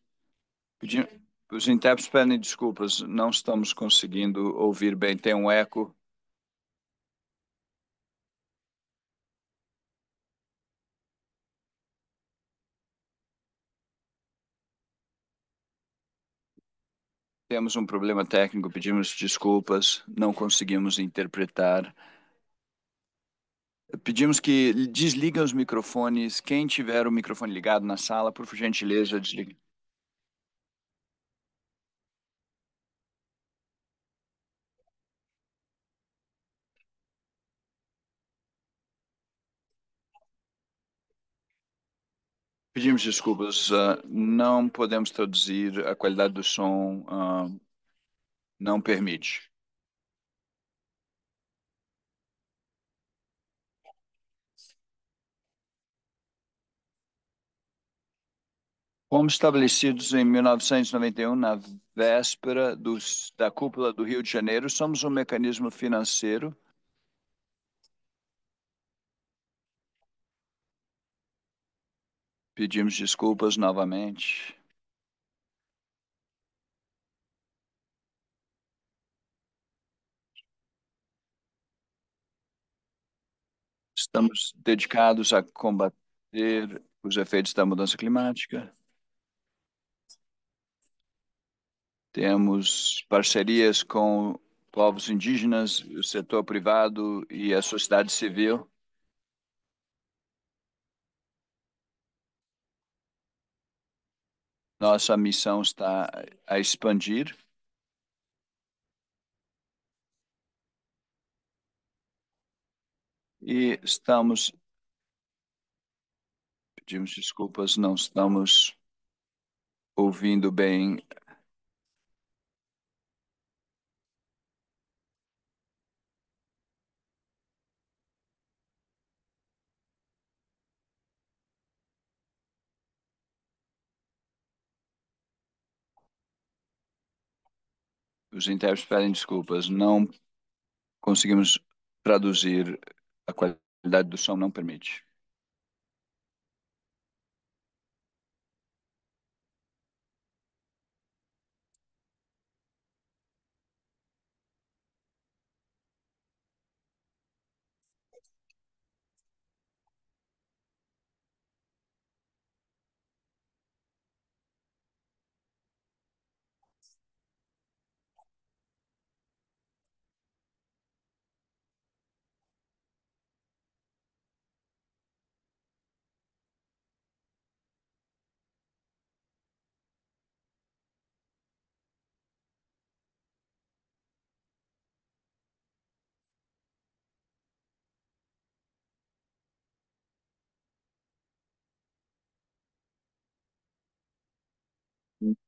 Pedi... Os intérpretes pedem desculpas, não estamos conseguindo ouvir bem, tem um eco. Temos um problema técnico, pedimos desculpas, não conseguimos interpretar. Pedimos que desliguem os microfones. Quem tiver o microfone ligado na sala, por gentileza, desligue. Pedimos desculpas, uh, não podemos traduzir, a qualidade do som uh, não permite. como estabelecidos em 1991, na véspera dos, da cúpula do Rio de Janeiro, somos um mecanismo financeiro Pedimos desculpas novamente. Estamos dedicados a combater os efeitos da mudança climática. Temos parcerias com povos indígenas, o setor privado e a sociedade civil. Nossa missão está a expandir. E estamos. Pedimos desculpas, não estamos ouvindo bem os intérpretes pedem desculpas, não conseguimos traduzir, a qualidade do som não permite.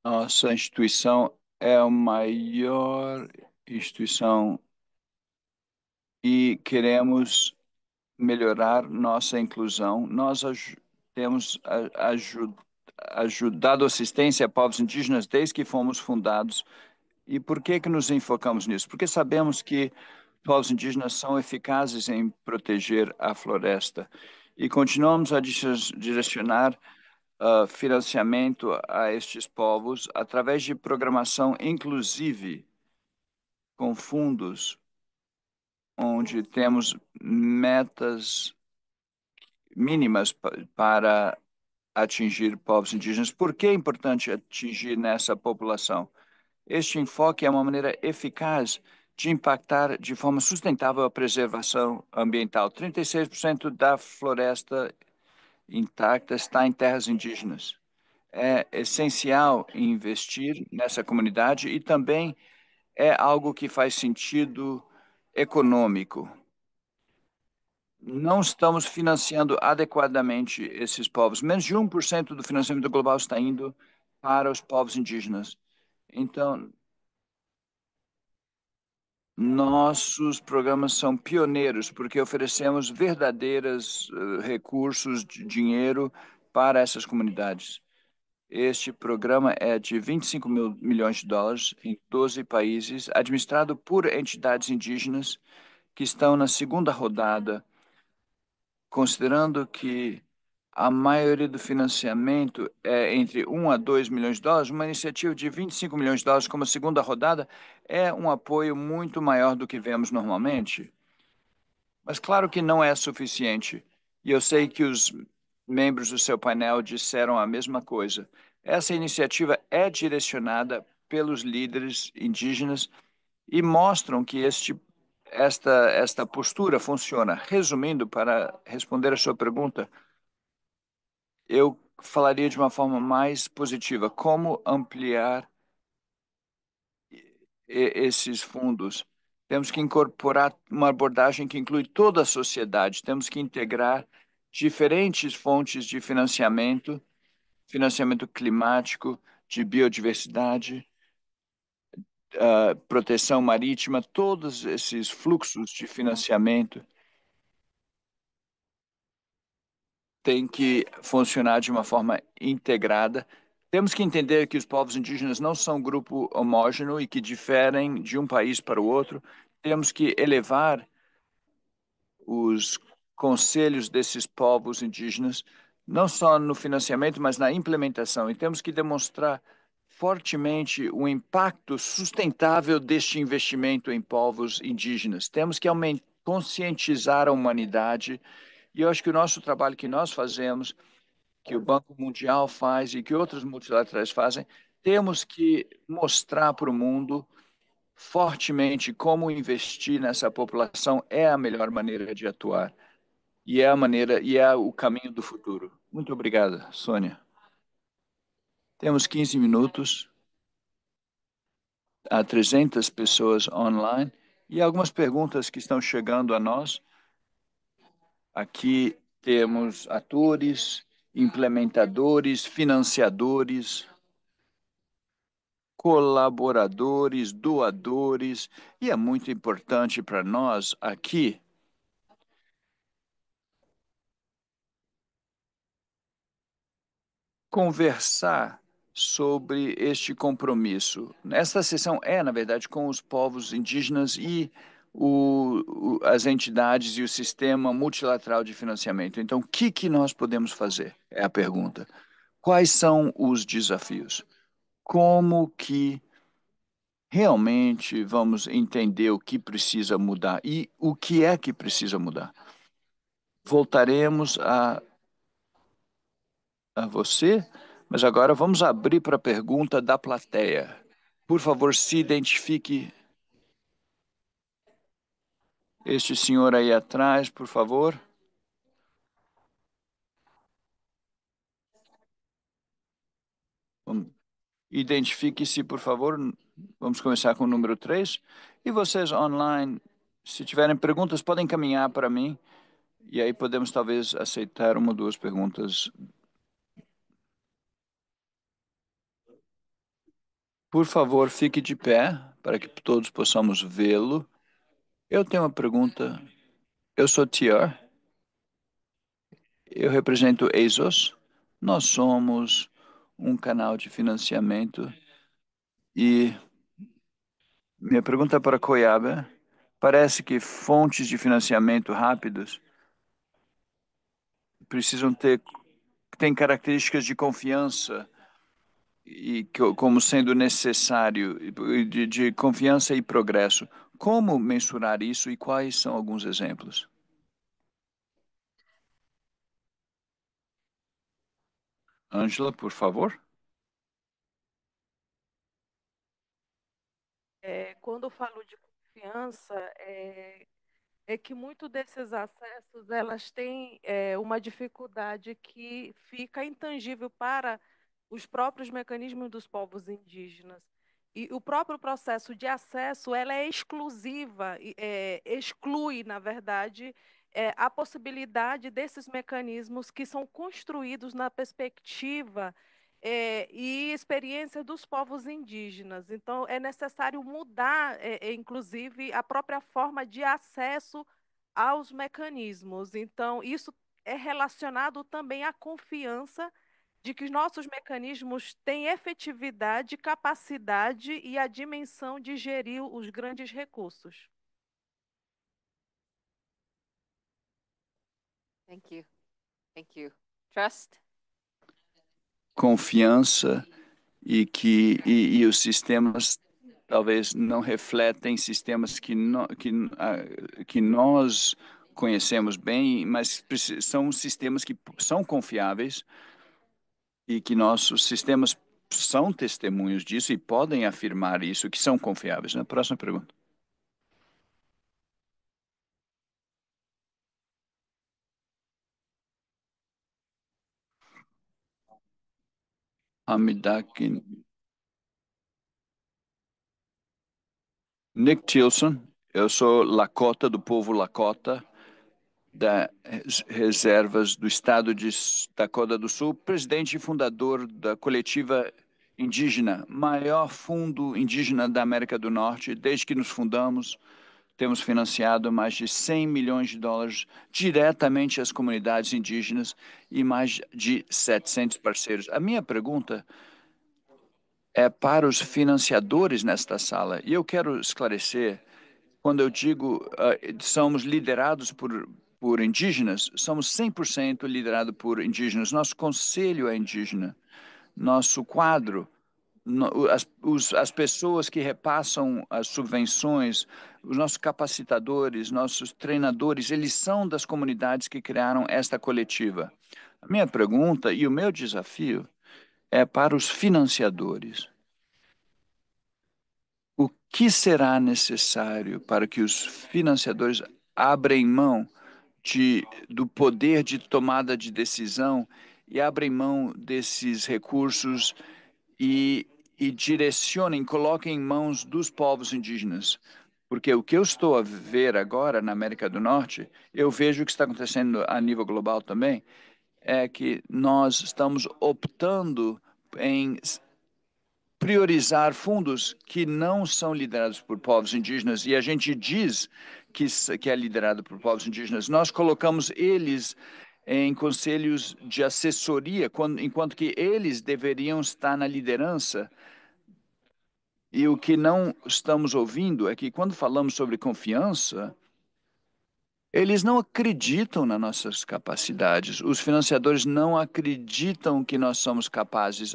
Nossa instituição é a maior instituição e queremos melhorar nossa inclusão. Nós aj temos aj ajudado assistência a povos indígenas desde que fomos fundados. E por que, que nos enfocamos nisso? Porque sabemos que povos indígenas são eficazes em proteger a floresta e continuamos a direcionar ah, financiamento a estes povos através de programação inclusive com fundos onde temos metas mínimas para atingir povos indígenas. Por que é importante atingir nessa população? Este enfoque é uma maneira eficaz de impactar de forma sustentável a preservação ambiental. 36% da floresta intacta está em terras indígenas. É essencial investir nessa comunidade e também é algo que faz sentido econômico. Não estamos financiando adequadamente esses povos. Menos de 1% do financiamento global está indo para os povos indígenas. Então, nossos programas são pioneiros porque oferecemos verdadeiros eh, recursos de dinheiro para essas comunidades. Este programa é de 25 mil milhões de dólares em 12 países, administrado por entidades indígenas que estão na segunda rodada, considerando que a maioria do financiamento é entre 1 a 2 milhões de dólares. Uma iniciativa de 25 milhões de dólares como segunda rodada é um apoio muito maior do que vemos normalmente. Mas claro que não é suficiente. E eu sei que os membros do seu painel disseram a mesma coisa. Essa iniciativa é direcionada pelos líderes indígenas e mostram que este, esta, esta postura funciona. Resumindo, para responder a sua pergunta, eu falaria de uma forma mais positiva, como ampliar esses fundos. Temos que incorporar uma abordagem que inclui toda a sociedade, temos que integrar diferentes fontes de financiamento, financiamento climático, de biodiversidade, ah, proteção marítima, todos esses fluxos de financiamento tem que funcionar de uma forma integrada. Temos que entender que os povos indígenas não são um grupo homógeno e que diferem de um país para o outro. Temos que elevar os conselhos desses povos indígenas, não só no financiamento, mas na implementação. E temos que demonstrar fortemente o impacto sustentável deste investimento em povos indígenas. Temos que aumentar, conscientizar a humanidade e eu acho que o nosso trabalho que nós fazemos, que o Banco Mundial faz e que outros multilaterais fazem, temos que mostrar para o mundo fortemente como investir nessa população é a melhor maneira de atuar e é a maneira e é o caminho do futuro. Muito obrigada, Sônia. Temos 15 minutos. Há 300 pessoas online e algumas perguntas que estão chegando a nós. Aqui temos atores, implementadores, financiadores, colaboradores, doadores, e é muito importante para nós aqui conversar sobre este compromisso. Esta sessão é, na verdade, com os povos indígenas e o, o, as entidades e o sistema multilateral de financiamento. Então, o que, que nós podemos fazer? É a pergunta. Quais são os desafios? Como que realmente vamos entender o que precisa mudar e o que é que precisa mudar? Voltaremos a, a você, mas agora vamos abrir para a pergunta da plateia. Por favor, se identifique este senhor aí atrás, por favor. Identifique-se, por favor. Vamos começar com o número 3. E vocês online, se tiverem perguntas, podem caminhar para mim. E aí podemos talvez aceitar uma ou duas perguntas. Por favor, fique de pé para que todos possamos vê-lo. Eu tenho uma pergunta. Eu sou Tiar. Eu represento ASOS. Nós somos um canal de financiamento e minha pergunta é para Coiaba, parece que fontes de financiamento rápidos precisam ter têm características de confiança e como sendo necessário de, de confiança e progresso. Como mensurar isso e quais são alguns exemplos? Ângela, por favor. É, quando eu falo de confiança, é, é que muito desses acessos elas têm é, uma dificuldade que fica intangível para os próprios mecanismos dos povos indígenas. E o próprio processo de acesso ela é exclusiva, é, exclui, na verdade, é, a possibilidade desses mecanismos que são construídos na perspectiva é, e experiência dos povos indígenas. Então, é necessário mudar, é, é inclusive, a própria forma de acesso aos mecanismos. Então, isso é relacionado também à confiança de que nossos mecanismos têm efetividade, capacidade e a dimensão de gerir os grandes recursos. Thank you. Thank you. Trust. Confiança e que e, e os sistemas talvez não refletem sistemas que, no, que, que nós conhecemos bem, mas são sistemas que são confiáveis e que nossos sistemas são testemunhos disso e podem afirmar isso, que são confiáveis. na Próxima pergunta. Amidakin. Nick Tilson, eu sou Lakota, do povo Lakota das reservas do estado de Dakota do Sul, presidente e fundador da coletiva indígena, maior fundo indígena da América do Norte. Desde que nos fundamos, temos financiado mais de 100 milhões de dólares diretamente às comunidades indígenas e mais de 700 parceiros. A minha pergunta é para os financiadores nesta sala, e eu quero esclarecer, quando eu digo uh, somos liderados por por indígenas, somos 100% liderado por indígenas. Nosso conselho é indígena. Nosso quadro, as, os, as pessoas que repassam as subvenções, os nossos capacitadores, nossos treinadores, eles são das comunidades que criaram esta coletiva. A minha pergunta e o meu desafio é para os financiadores. O que será necessário para que os financiadores abrem mão de, do poder de tomada de decisão e abrem mão desses recursos e, e direcionem, coloquem em mãos dos povos indígenas. Porque o que eu estou a ver agora na América do Norte, eu vejo o que está acontecendo a nível global também, é que nós estamos optando em priorizar fundos que não são liderados por povos indígenas. E a gente diz que, que é liderado por povos indígenas, nós colocamos eles em conselhos de assessoria, quando, enquanto que eles deveriam estar na liderança. E o que não estamos ouvindo é que, quando falamos sobre confiança, eles não acreditam nas nossas capacidades. Os financiadores não acreditam que nós somos capazes,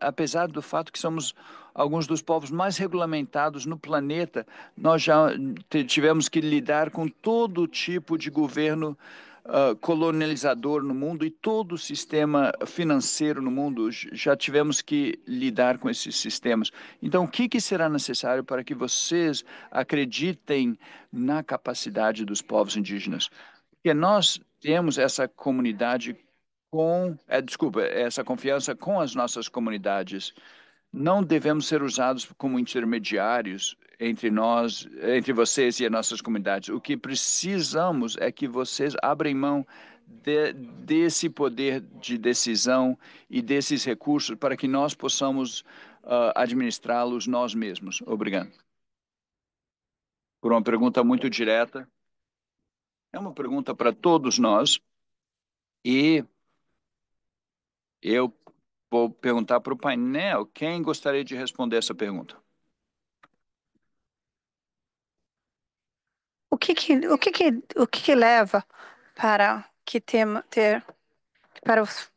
apesar do fato que somos alguns dos povos mais regulamentados no planeta, nós já hum, tivemos que lidar com todo tipo de governo uh, colonizador no mundo e todo o sistema financeiro no mundo, já tivemos que lidar com esses sistemas. Então, o que, que será necessário para que vocês acreditem na capacidade dos povos indígenas? Porque nós temos essa comunidade com, é, desculpa, essa confiança com as nossas comunidades não devemos ser usados como intermediários entre nós, entre vocês e as nossas comunidades. O que precisamos é que vocês abrem mão de, desse poder de decisão e desses recursos para que nós possamos uh, administrá-los nós mesmos. Obrigado. Por uma pergunta muito direta. É uma pergunta para todos nós. E eu vou perguntar para o painel. Quem gostaria de responder essa pergunta? O que, que o que, que o que, que leva para que tema ter para os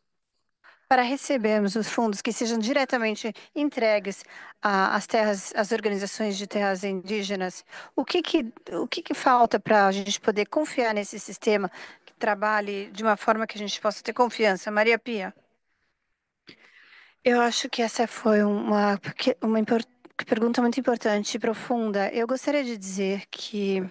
para recebermos os fundos que sejam diretamente entregues às terras, às organizações de terras indígenas. O que que, o que, que falta para a gente poder confiar nesse sistema que trabalhe de uma forma que a gente possa ter confiança? Maria Pia. Eu acho que essa foi uma, uma pergunta muito importante e profunda. Eu gostaria de dizer que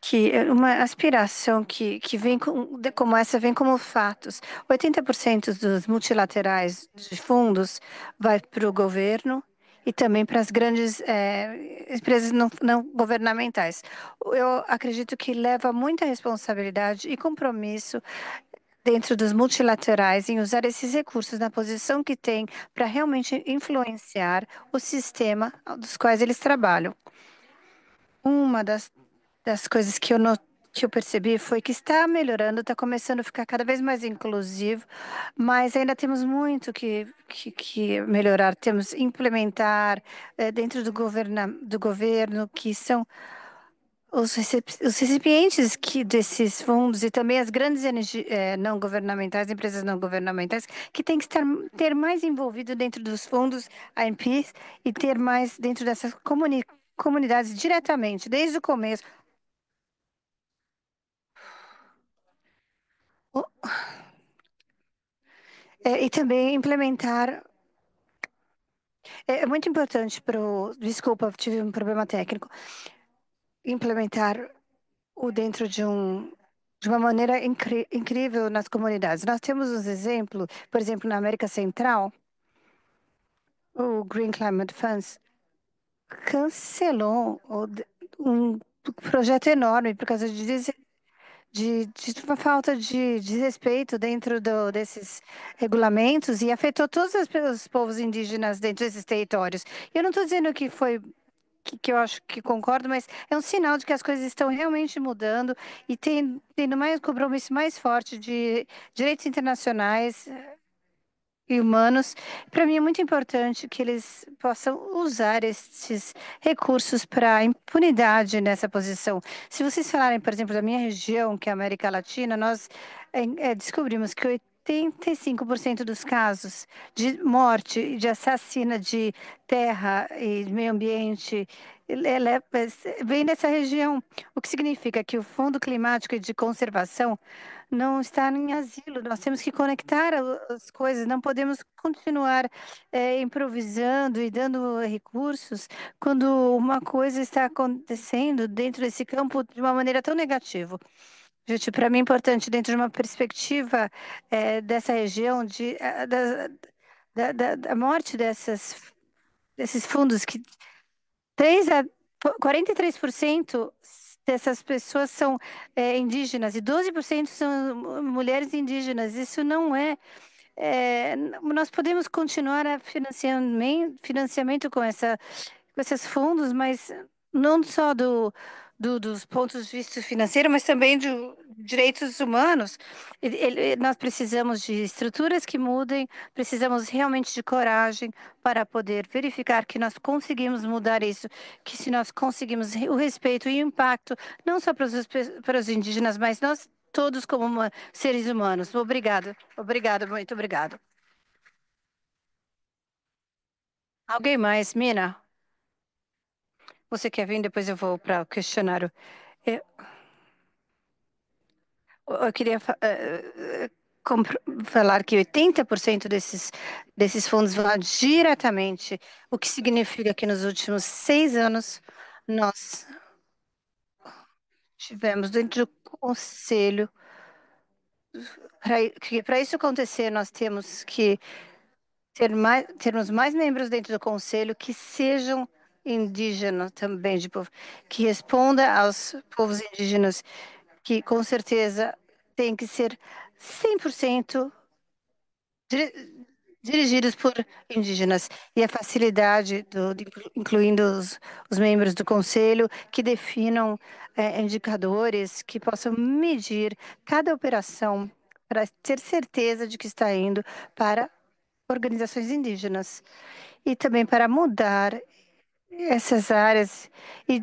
que é uma aspiração que, que vem com, como essa vem como fatos. 80% dos multilaterais de fundos vai para o governo e também para as grandes é, empresas não, não governamentais. Eu acredito que leva muita responsabilidade e compromisso dentro dos multilaterais em usar esses recursos na posição que tem para realmente influenciar o sistema dos quais eles trabalham. Uma das, das coisas que eu notei que eu percebi foi que está melhorando, está começando a ficar cada vez mais inclusivo, mas ainda temos muito que, que, que melhorar. Temos implementar é, dentro do, governa, do governo que são os, recipientes que desses fundos e também as grandes eh, não governamentais, empresas não governamentais, que têm que estar, ter mais envolvido dentro dos fundos ANPs e ter mais dentro dessas comuni comunidades diretamente, desde o começo. Oh. É, e também implementar é, é muito importante para o. Desculpa, tive um problema técnico implementar o dentro de um de uma maneira incrível nas comunidades. Nós temos uns exemplos, por exemplo, na América Central, o Green Climate Funds cancelou um projeto enorme por causa de, de, de uma falta de desrespeito dentro do, desses regulamentos e afetou todos os povos indígenas dentro desses territórios. Eu não estou dizendo que foi que, que eu acho que concordo, mas é um sinal de que as coisas estão realmente mudando e tem, tendo mais compromisso mais forte de direitos internacionais eh, e humanos. Para mim é muito importante que eles possam usar esses recursos para impunidade nessa posição. Se vocês falarem, por exemplo, da minha região, que é a América Latina, nós é, descobrimos que 75% dos casos de morte, de assassina de terra e meio ambiente é, vem dessa região, o que significa que o Fundo Climático e de Conservação não está em asilo. Nós temos que conectar as coisas, não podemos continuar é, improvisando e dando recursos quando uma coisa está acontecendo dentro desse campo de uma maneira tão negativa. Gente, para mim é importante, dentro de uma perspectiva é, dessa região, de, eh, da, da, da morte dessas, desses fundos, que 3 a 43% dessas pessoas são é, indígenas e 12% são mulheres indígenas. Isso não é, é. nós podemos continuar a financiamento, financiamento com, essa, com esses fundos, mas não só do do, dos pontos de vista financeiro, mas também de direitos humanos. Ele, nós precisamos de estruturas que mudem, precisamos realmente de coragem para poder verificar que nós conseguimos mudar isso, que se nós conseguimos o respeito e o impacto, não só para os, para os indígenas, mas nós todos como uma, seres humanos. Obrigado, obrigado, muito obrigado. Alguém mais, Mina? Você quer vir? Depois eu vou para o questionário. Eu, é, eu queria eh, eh, falar que 80% desses, desses fundos vão diretamente, o que significa que nos últimos seis anos nós tivemos dentro do conselho para isso acontecer nós temos que ter mais, termos mais membros dentro do conselho que sejam indígena também, de povo, que responda aos povos indígenas, que com certeza tem que ser 100% dir dirigidos por indígenas. E a facilidade, do, de, incluindo os, os, membros do conselho, que definam é, indicadores que possam medir cada operação para ter certeza de que está indo para organizações indígenas e também para mudar essas áreas e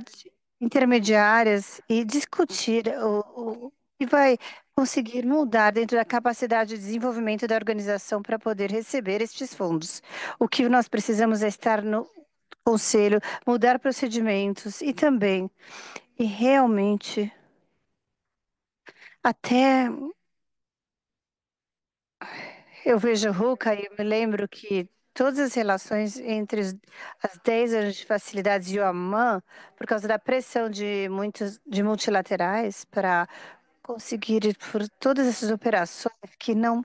intermediárias e discutir o, o que vai conseguir mudar dentro da capacidade de desenvolvimento da organização para poder receber estes fundos. O que nós precisamos é estar no conselho, mudar procedimentos e também e realmente até eu vejo Ruka e me lembro que todas as relações entre as dez anos de facilidades e o aman por causa da pressão de muitos de multilaterais para conseguir por todas essas operações que não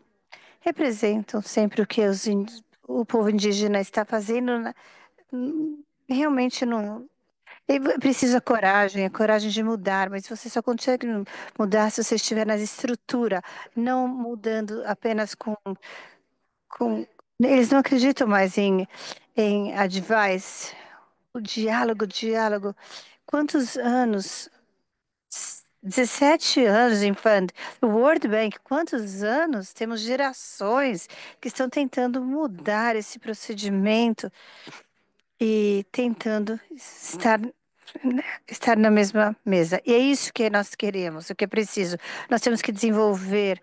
representam sempre o que os, o povo indígena está fazendo né? hum, realmente não precisa coragem, a coragem de mudar, mas você só consegue mudar se você estiver na estrutura, não mudando apenas com, com eles não acreditam mais em, em advice, o diálogo, o diálogo. Quantos anos? 17 anos em fundo. O World Bank, quantos anos? Temos gerações que estão tentando mudar esse procedimento e tentando estar né, estar na mesma mesa. E é isso que nós queremos, o que é preciso. Nós temos que desenvolver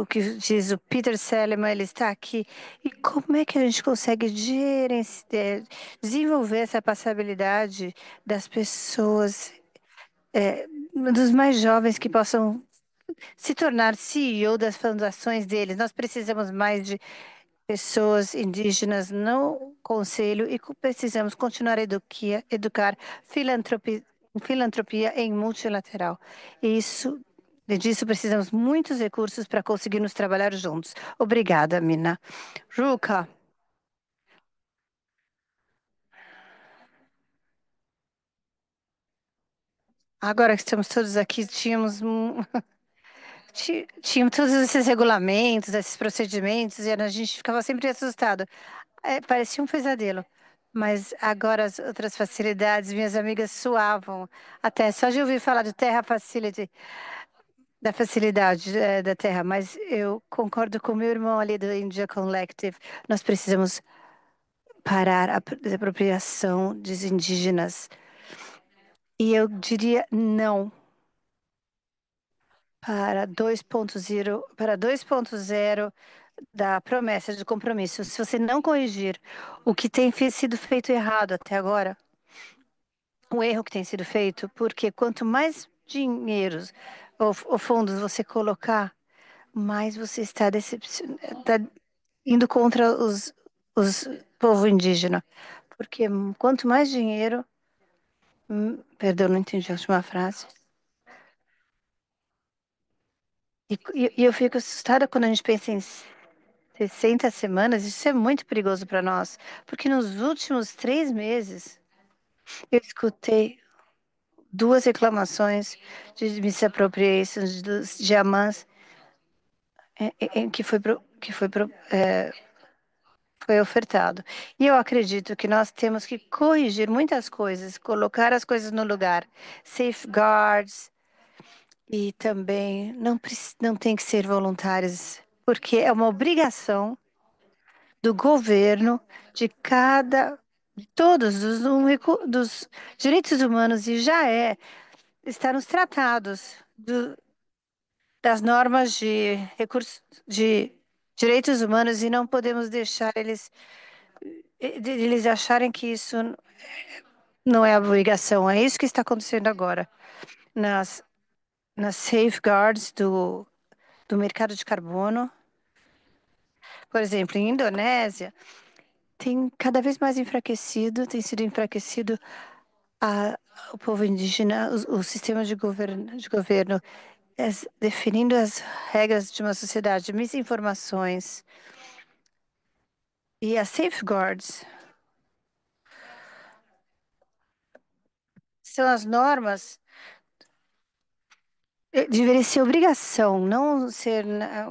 o que diz o Peter Seleman, ele está aqui. E como é que a gente consegue é, desenvolver essa passabilidade das pessoas, é, dos mais jovens que possam se tornar CEO das fundações deles? Nós precisamos mais de pessoas indígenas no conselho e precisamos continuar a educar filantropia, filantropia em multilateral. Isso disso, precisamos muitos recursos para conseguirmos trabalhar juntos. Obrigada, Mina. Ruka. Agora que estamos todos aqui, tínhamos, tínhamos todos esses regulamentos, esses procedimentos, e a gente ficava sempre assustado. É, parecia um pesadelo. Mas agora as outras facilidades, minhas amigas suavam. Até só de ouvir falar de Terra Facility da facilidade é, da Terra, mas eu concordo com meu irmão ali do India Collective. Nós precisamos parar a desapropriação dos indígenas. E eu diria não para 2.0 para 2.0 da promessa de compromisso. Se você não corrigir o que tem sido feito errado até agora, o erro que tem sido feito, porque quanto mais dinheiros o fundos você colocar, mais você está, está indo contra os, os povo indígena. Porque quanto mais dinheiro. Hum, Perdão, não entendi a última frase. E, e, eu fico assustada quando a gente pensa em 60 semanas. Isso é muito perigoso para nós. Porque nos últimos três meses, eu escutei duas reclamações de misappropriation dos diamantes que foi, que foi, é, foi ofertado. E eu acredito que nós temos que corrigir muitas coisas, colocar as coisas no lugar, safeguards, e também não, não tem que ser voluntários, porque é uma obrigação do governo de cada de todos os, um, dos direitos humanos e já é está nos tratados do, das normas de recursos de direitos humanos e não podemos deixar eles eh, eles acharem que isso não é obrigação. É isso que está acontecendo agora nas nas safeguards do do mercado de carbono. Por exemplo, em Indonésia, tem cada vez mais enfraquecido, tem sido enfraquecido a, o povo indígena, o, o sistema de governo, de governo as, definindo as regras de uma sociedade, misinformações e as safeguards são as normas eh, deveria ser obrigação, não ser né,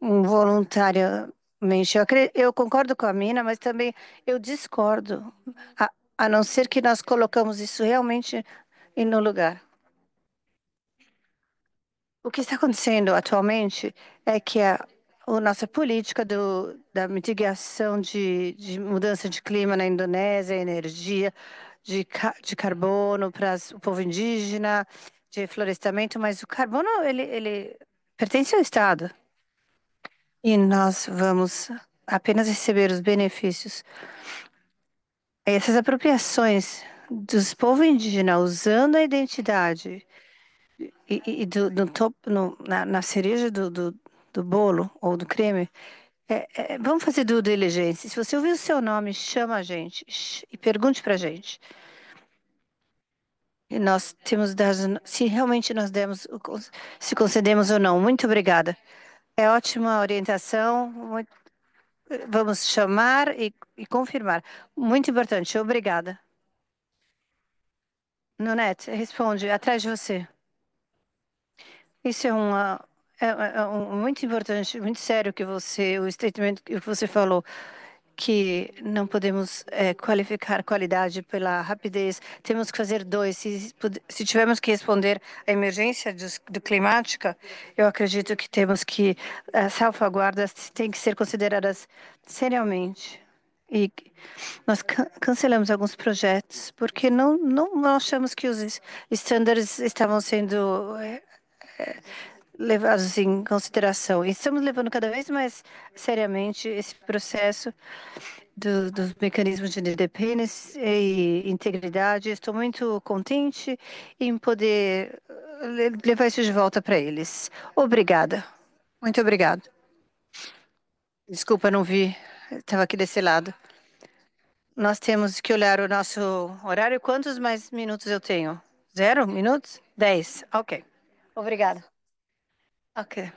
um voluntário Mente, eu, eu concordo com a Mina, mas também eu discordo, a, a não ser que nós colocamos isso realmente em- no lugar. O que está acontecendo atualmente é que a, a nossa política do, da mitigação de, de mudança de clima na Indonésia, energia de, ca- de carbono para o povo indígena, de florestamento, mas o carbono ele, ele pertence ao Estado e nós vamos apenas receber os benefícios. Essas apropriações dos povos indígenas usando a identidade e, e do, do top, no, na, na, cereja do, do, do, bolo ou do creme, é, é, vamos fazer due diligence. Se você ouvir o seu nome, chama a gente e pergunte para a gente. E nós temos dado, se realmente nós demos, se concedemos ou não. Muito obrigada. É ótima orientação. Vamos chamar e, e, confirmar. Muito importante. Obrigada. Nunete, responde. Atrás de você. Isso é uma é, é, é muito importante, muito sério que você, o statement que você falou que não podemos é, qualificar qualidade pela rapidez. Temos que fazer dois. Se, se tivermos que responder à emergência do, do climática, eu acredito que temos que as é, salvaguardas têm que ser consideradas seriamente. E nós cancelamos alguns projetos porque não, não achamos que os estándares estavam sendo é, é levados em consideração. E estamos levando cada vez mais seriamente esse processo do, dos mecanismos de independência e integridade. Estou muito contente em poder eh, levar isso de volta para eles. Obrigada. Muito obrigado. Desculpa, não vi. Estava aqui desse lado. Nós temos que olhar o nosso horário. Quantos mais minutos eu tenho? Zero minutos? Dez. Ok. Obrigada. Ok.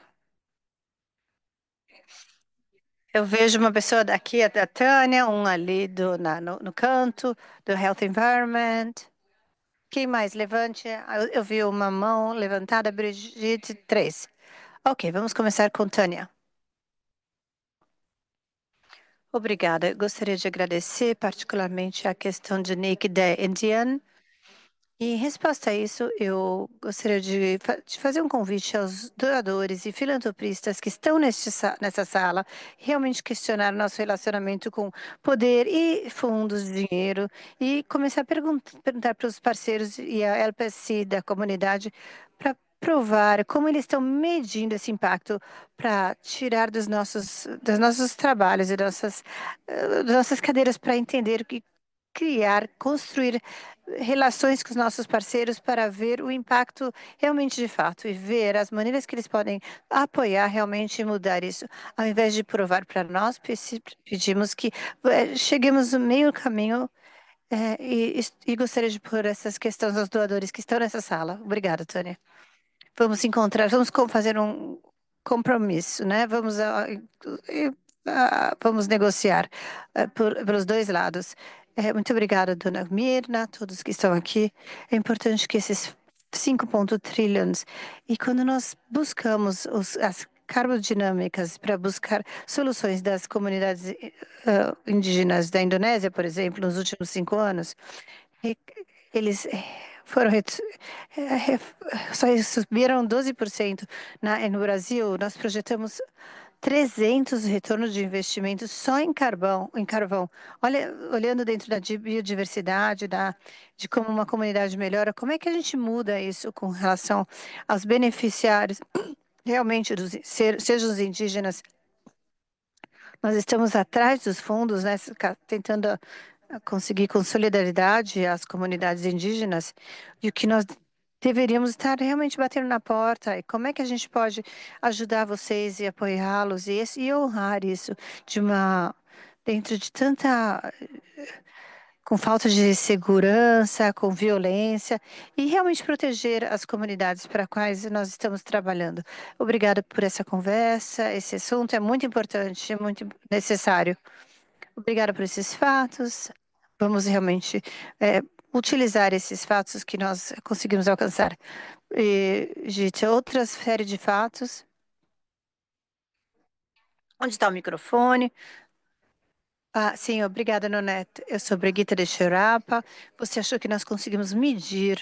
Eu vejo uma pessoa daqui, a da Tânia, um ali do, na, no, no canto, do Health Environment. Quem mais? Levante. Ah, eu, eu vi uma mão levantada, Brigitte, três. Ok, vamos começar com Tânia. Obrigada. Gostaria de agradecer particularmente a questão de Nick de Indian em resposta a isso, eu gostaria de, de, fazer um convite aos doadores e filantropistas que estão neste, nessa sala, realmente questionar o nosso relacionamento com poder e fundos, dinheiro, e começar a perguntar, perguntar para os parceiros e a LPC da comunidade para provar como eles estão medindo esse impacto para tirar dos nossos, dos nossos trabalhos e nossas, das eh, nossas cadeiras para entender que, criar, construir relações com os nossos parceiros para ver o impacto realmente de fato e ver as maneiras que eles podem apoiar realmente e mudar isso. Ao invés de provar para nós, pedimos que eh, cheguemos no meio caminho é, e, e, gostaria de pôr essas questões aos doadores que estão nessa sala. Obrigada, Tânia. Vamos encontrar, vamos fazer um compromisso, né? Vamos, a, a, a, vamos negociar eh, por, pelos dois lados. É, muito obrigada, dona Mirna, todos que estão aqui. É importante que esses 5,1 trilhões, e quando nós buscamos os, as carbodinâmicas para buscar soluções das comunidades uh, indígenas da Indonésia, por exemplo, nos últimos cinco anos, eles eh, foram só subiram 12% na, no Brasil. Nós projetamos 300 retornos de investimentos só em carvão, em carvão. Olha, olhando dentro da biodiversidade, da, de como uma comunidade melhora, como é que a gente muda isso com relação aos beneficiários, realmente, dos, seja os indígenas? Nós estamos atrás dos fundos, né, tentando ah, conseguir com solidariedade as comunidades indígenas, e o que nós deveríamos estar realmente batendo na porta. E como é que a gente pode ajudar vocês e apoiá-los e, e, honrar isso de uma dentro de tanta com falta de segurança, com violência e realmente proteger as comunidades para quais nós estamos trabalhando. Obrigada por essa conversa. Esse assunto é muito importante, muito necessário. Obrigada por esses fatos. Vamos realmente é, utilizar esses fatos que nós conseguimos alcançar. E, gente, outra série de fatos. Onde está o microfone? Ah, sim, obrigada, Noneto. Eu sou Brigitte de Xerapa. Você achou que nós conseguimos medir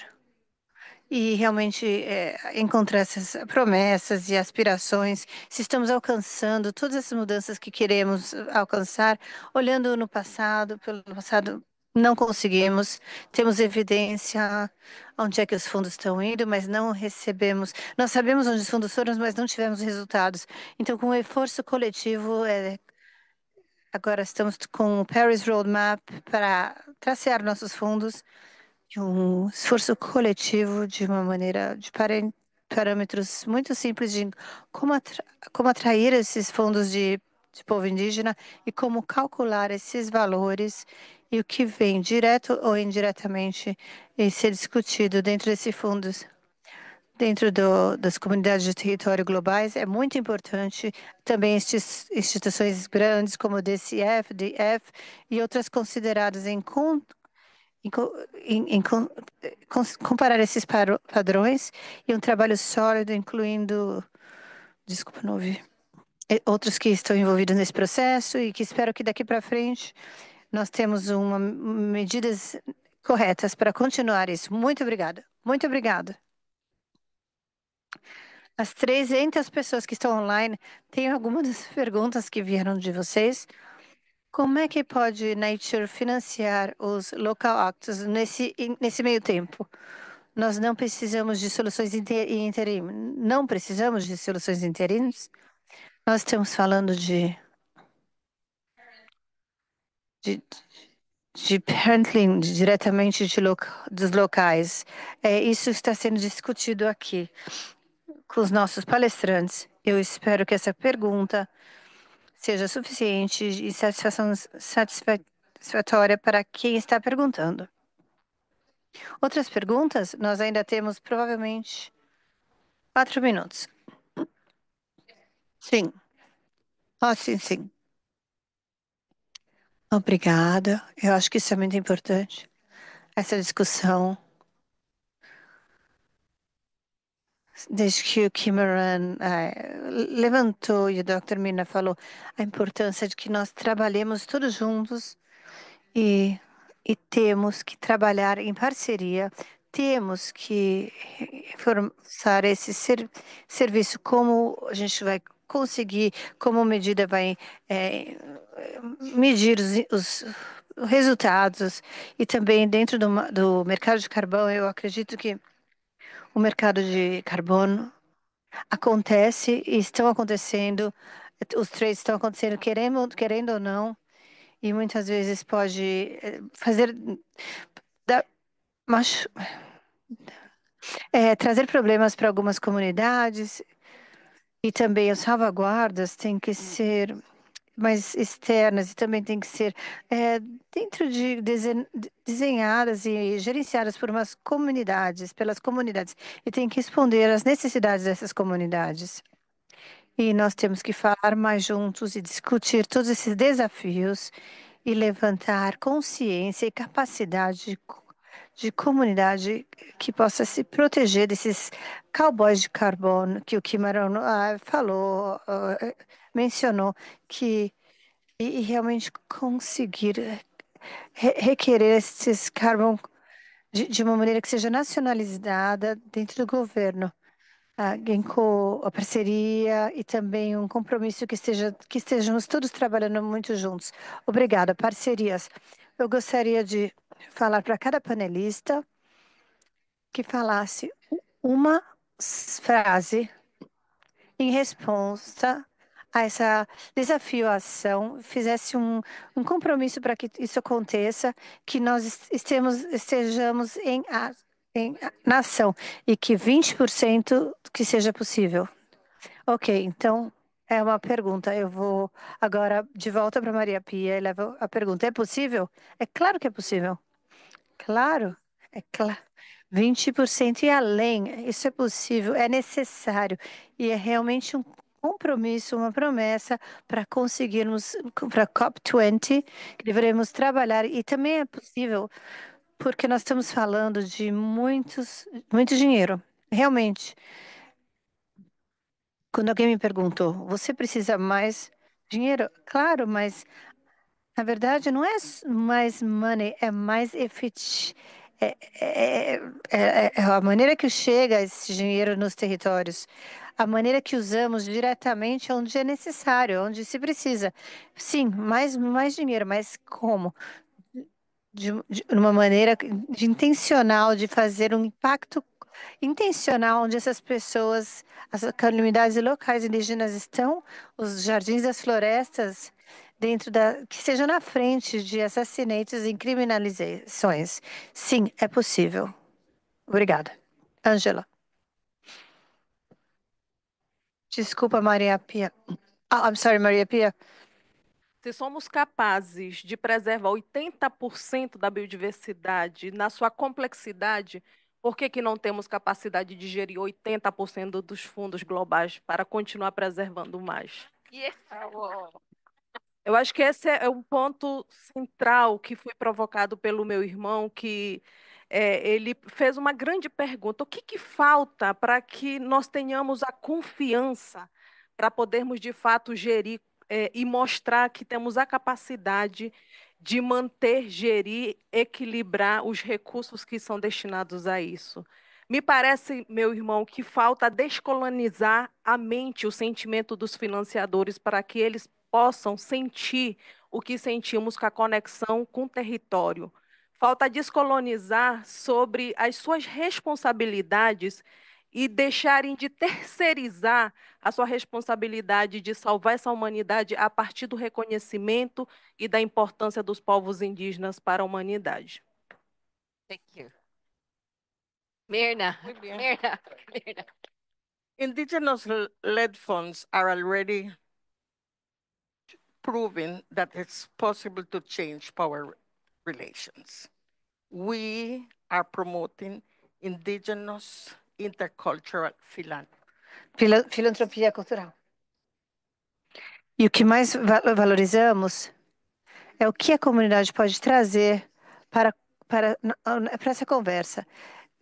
e realmente é, encontrar essas promessas e aspirações, se estamos alcançando todas essas mudanças que queremos alcançar, olhando no passado, pelo passado não conseguimos. Temos evidência onde é que os fundos estão indo, mas não recebemos. Nós sabemos onde os fundos foram, mas não tivemos resultados. Então, com o esforço coletivo, é, agora estamos com o Paris Roadmap para tracear nossos fundos um esforço coletivo de uma maneira de parâmetros muito simples de como, atra como atrair esses fundos de de povo indígena e como calcular esses valores e o que vem direto ou indiretamente e ser discutido dentro desses fundos. Dentro do, das comunidades de território globais, é muito importante também instituições grandes como o DCF, DF e outras consideradas em, com, em, em com, comparar esses padrões e um trabalho sólido, incluindo. Desculpa, não ouvi é, outros que estão envolvidos nesse processo e que espero que daqui para frente nós temos uma, medidas corretas para continuar isso. Muito obrigada. Muito obrigada. As 300 pessoas que estão online, tem algumas perguntas que vieram de vocês. Como é que pode Nature financiar os local actos nesse, nesse meio tempo? Nós não precisamos de soluções interim. Não precisamos de soluções interinas? Nós estamos falando de, de, de handling diretamente de loca, dos locais. É, isso está sendo discutido aqui com os nossos palestrantes. Eu espero que essa pergunta seja suficiente e satisfação, satisfatória para quem está perguntando. Outras perguntas? Nós ainda temos provavelmente quatro minutos. Sim. Ah, sim, sim. Obrigada. Eu acho que isso é muito importante. Essa discussão, desde que o Cameron eh, é, levantou e o Dr. Mina falou a importância de que nós trabalhemos todos juntos e, e temos que trabalhar em parceria, temos que reforçar esse ser- serviço, como a gente vai conseguir, como medida, vai é, medir os, os, resultados. E também, dentro do, do mercado de carbono eu acredito que o mercado de carbono acontece e estão acontecendo, os trades estão acontecendo, querendo, querendo ou não, e muitas vezes pode é, fazer. Da, é, trazer problemas para algumas comunidades, e também as salvaguardas têm que hum. ser mais externas e também têm que ser é, dentro de desenhadas e gerenciadas por umas comunidades, pelas comunidades, e tem que responder às necessidades dessas comunidades. E nós temos que falar mais juntos e discutir todos esses desafios e levantar consciência e capacidade de de comunidade que possa se proteger desses cowboys de carbono que o Kimaron ah, falou, ah, mencionou, que e, realmente conseguir eh, requerer esses carbon de, uma maneira que seja nacionalizada dentro do governo. A, ah, Genko, a parceria e também um compromisso que, esteja, que estejamos todos trabalhando muito juntos. Obrigada. Parcerias. Eu gostaria de falar para cada panelista que falasse uma frase em resposta a esse desafio à ação, fizesse um, um compromisso para que isso aconteça, que nós estemos, estejamos em, em, na ação e que 20% que seja possível. Ok, então é uma pergunta. Eu vou agora de volta para Maria Pia e levo a pergunta. É possível? É claro que é possível claro, é claro. 20% e além, isso é possível, é necessário e é realmente um compromisso, uma promessa para conseguirmos para a COP20, que devemos trabalhar e também é possível porque nós estamos falando de muitos, muito dinheiro, realmente. Quando alguém me perguntou, você precisa mais dinheiro? Claro, mas na verdade, não é mais money, é mais efetivo. É, é, é, é, a maneira que chega esse dinheiro nos territórios, a maneira que usamos diretamente onde é necessário, onde se precisa. Sim, mais, mais dinheiro, mas como? De, de uma maneira de intencional, de fazer um impacto intencional onde essas pessoas, as comunidades locais indígenas estão, os jardins das florestas, dentro da que seja na frente de assassinatos e criminalizações. Sim, é possível. Obrigada. Angela. Desculpa, Maria Pia. Oh, I'm sorry, Maria Pia. Se somos capazes de preservar 80% da biodiversidade na sua complexidade, por que, que não temos capacidade de gerir 80% dos fundos globais para continuar preservando mais? Yeah. Oh, oh. Eu acho que esse é um ponto central que foi provocado pelo meu irmão, que é, ele fez uma grande pergunta: o que, que falta para que nós tenhamos a confiança para podermos de fato gerir é, e mostrar que temos a capacidade de manter, gerir, equilibrar os recursos que são destinados a isso? Me parece, meu irmão, que falta descolonizar a mente, o sentimento dos financiadores para que eles possam sentir o que sentimos com a conexão com o território. Falta descolonizar sobre as suas responsabilidades e deixarem de terceirizar a sua responsabilidade de salvar essa humanidade a partir do reconhecimento e da importância dos povos indígenas para a humanidade. Thank you. Mirna, Mirna, Mirna. Indigenous-led funds are already proven that it's possible to change power relations. We are promoting indigenous intercultural Fila filantropia cultural. E o que mais valorizamos é o que a comunidade pode trazer para, para, para essa conversa.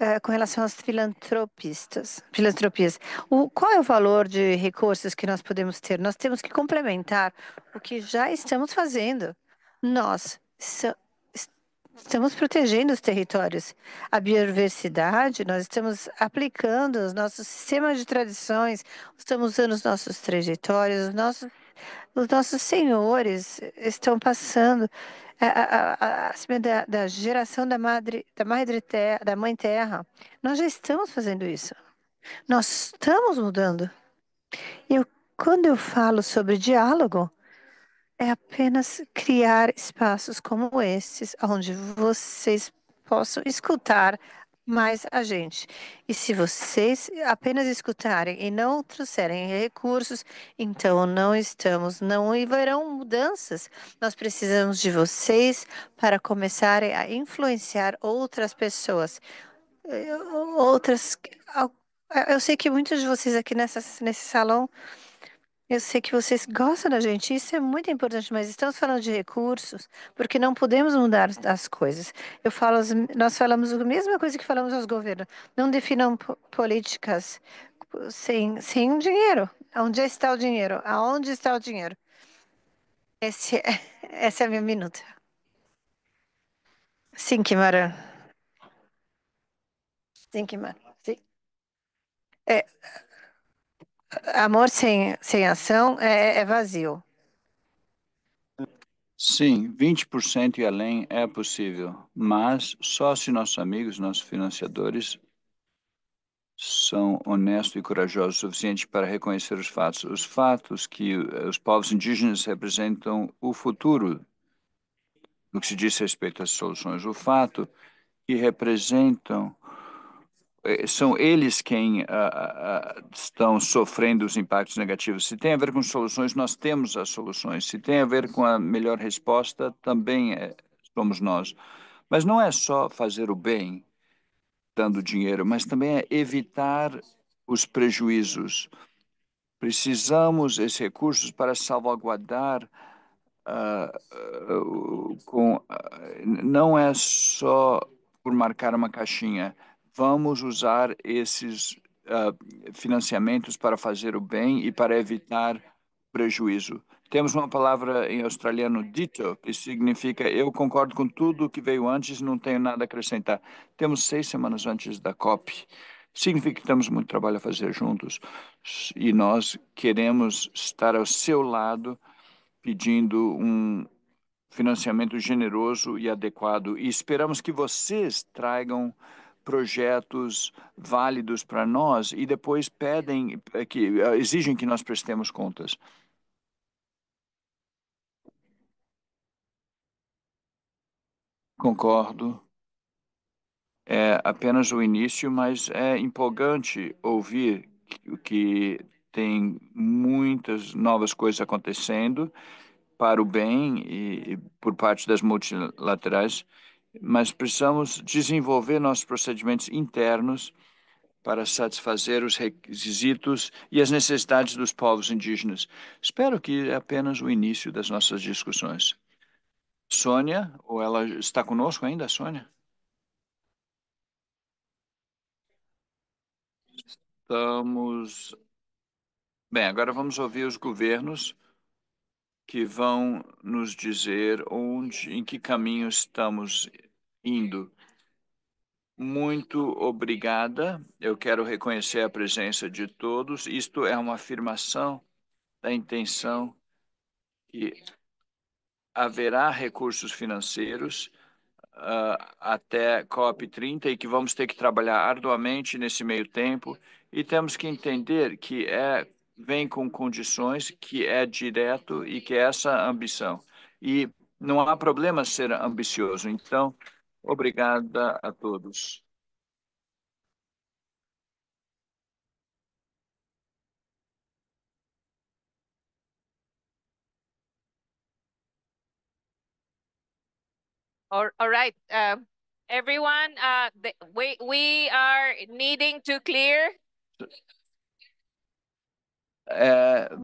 É, com relação às filantropistas, filantropias. O, qual é o valor de recursos que nós podemos ter? Nós temos que complementar o que já estamos fazendo. Nós so, estamos protegendo os territórios, a biodiversidade, nós estamos aplicando os nossos sistemas de tradições, estamos usando os nossos trajetórios, os nossos, os nossos senhores estão passando é, a, da, da geração da madre, da madre terra, da mãe terra. Nós já estamos fazendo isso. Nós estamos mudando. E eu, quando eu falo sobre diálogo, é apenas criar espaços como esses, onde vocês possam escutar mais a gente. E se vocês apenas escutarem e não trouxerem recursos, então não estamos, não haverão mudanças. Nós precisamos de vocês para começarem a influenciar outras pessoas. Outras. Eu sei que muitos de vocês aqui nessa, nesse salão eu sei que vocês gostam da gente, isso é muito importante, mas estamos falando de recursos, porque não podemos mudar as coisas. Eu falo, nós falamos a mesma coisa que falamos aos governos. Não definam políticas sem, sem dinheiro. Onde está o dinheiro? Aonde está o dinheiro? Esse é, essa é a minha minuta. Sim, Kimara. Sim, Kimara. Sim. É, Amor sem, sem ação é, é, é vazio. Sim, 20% e além é possível, mas só se nossos amigos, nossos financiadores, são honestos e corajosos o suficiente para reconhecer os fatos. Os fatos que eh, os povos indígenas representam o futuro no que se diz respeito às soluções. O fato que representam eh, são eles quem ah, ah, ah, estão sofrendo os impactos negativos. Se tem a ver com soluções, nós temos as soluções. Se tem a ver com a melhor resposta, também é, somos nós. Mas não é só fazer o bem dando dinheiro, mas também é evitar os prejuízos. Precisamos esses recursos para salvaguardar com, não é só por marcar uma caixinha vamos usar esses uh, financiamentos para fazer o bem e para evitar prejuízo. Temos uma palavra em australiano, dito, que significa eu concordo com tudo o que veio antes, e não tenho nada a acrescentar. Temos seis semanas antes da COP. Significa que temos muito trabalho a fazer juntos e nós queremos estar ao seu lado pedindo um financiamento generoso e adequado e esperamos que vocês tragam projetos válidos para nós e depois pedem eh, que eh, exigem que nós prestemos contas. Concordo. É apenas o início, mas é empolgante ouvir que tem muitas novas coisas acontecendo para o bem e, e por parte das multilaterais mas precisamos desenvolver nossos procedimentos internos para satisfazer os requisitos e as necessidades dos povos indígenas. Espero que é apenas o início das nossas discussões. Sônia, ou ela está conosco ainda, Sônia? Estamos. Bem, agora vamos ouvir os governos que vão nos dizer onde, em que caminho estamos indo. Muito obrigada. Eu quero reconhecer a presença de todos. Isto é uma afirmação da intenção que haverá recursos financeiros uh, até COP30 e que vamos ter que trabalhar arduamente nesse meio tempo. E temos que entender que é vem com condições que é direto e que é essa ambição. E não há problema ser ambicioso. Então, obrigada a todos. All, all right, uh, everyone, uh, the, we, we are needing to clear é,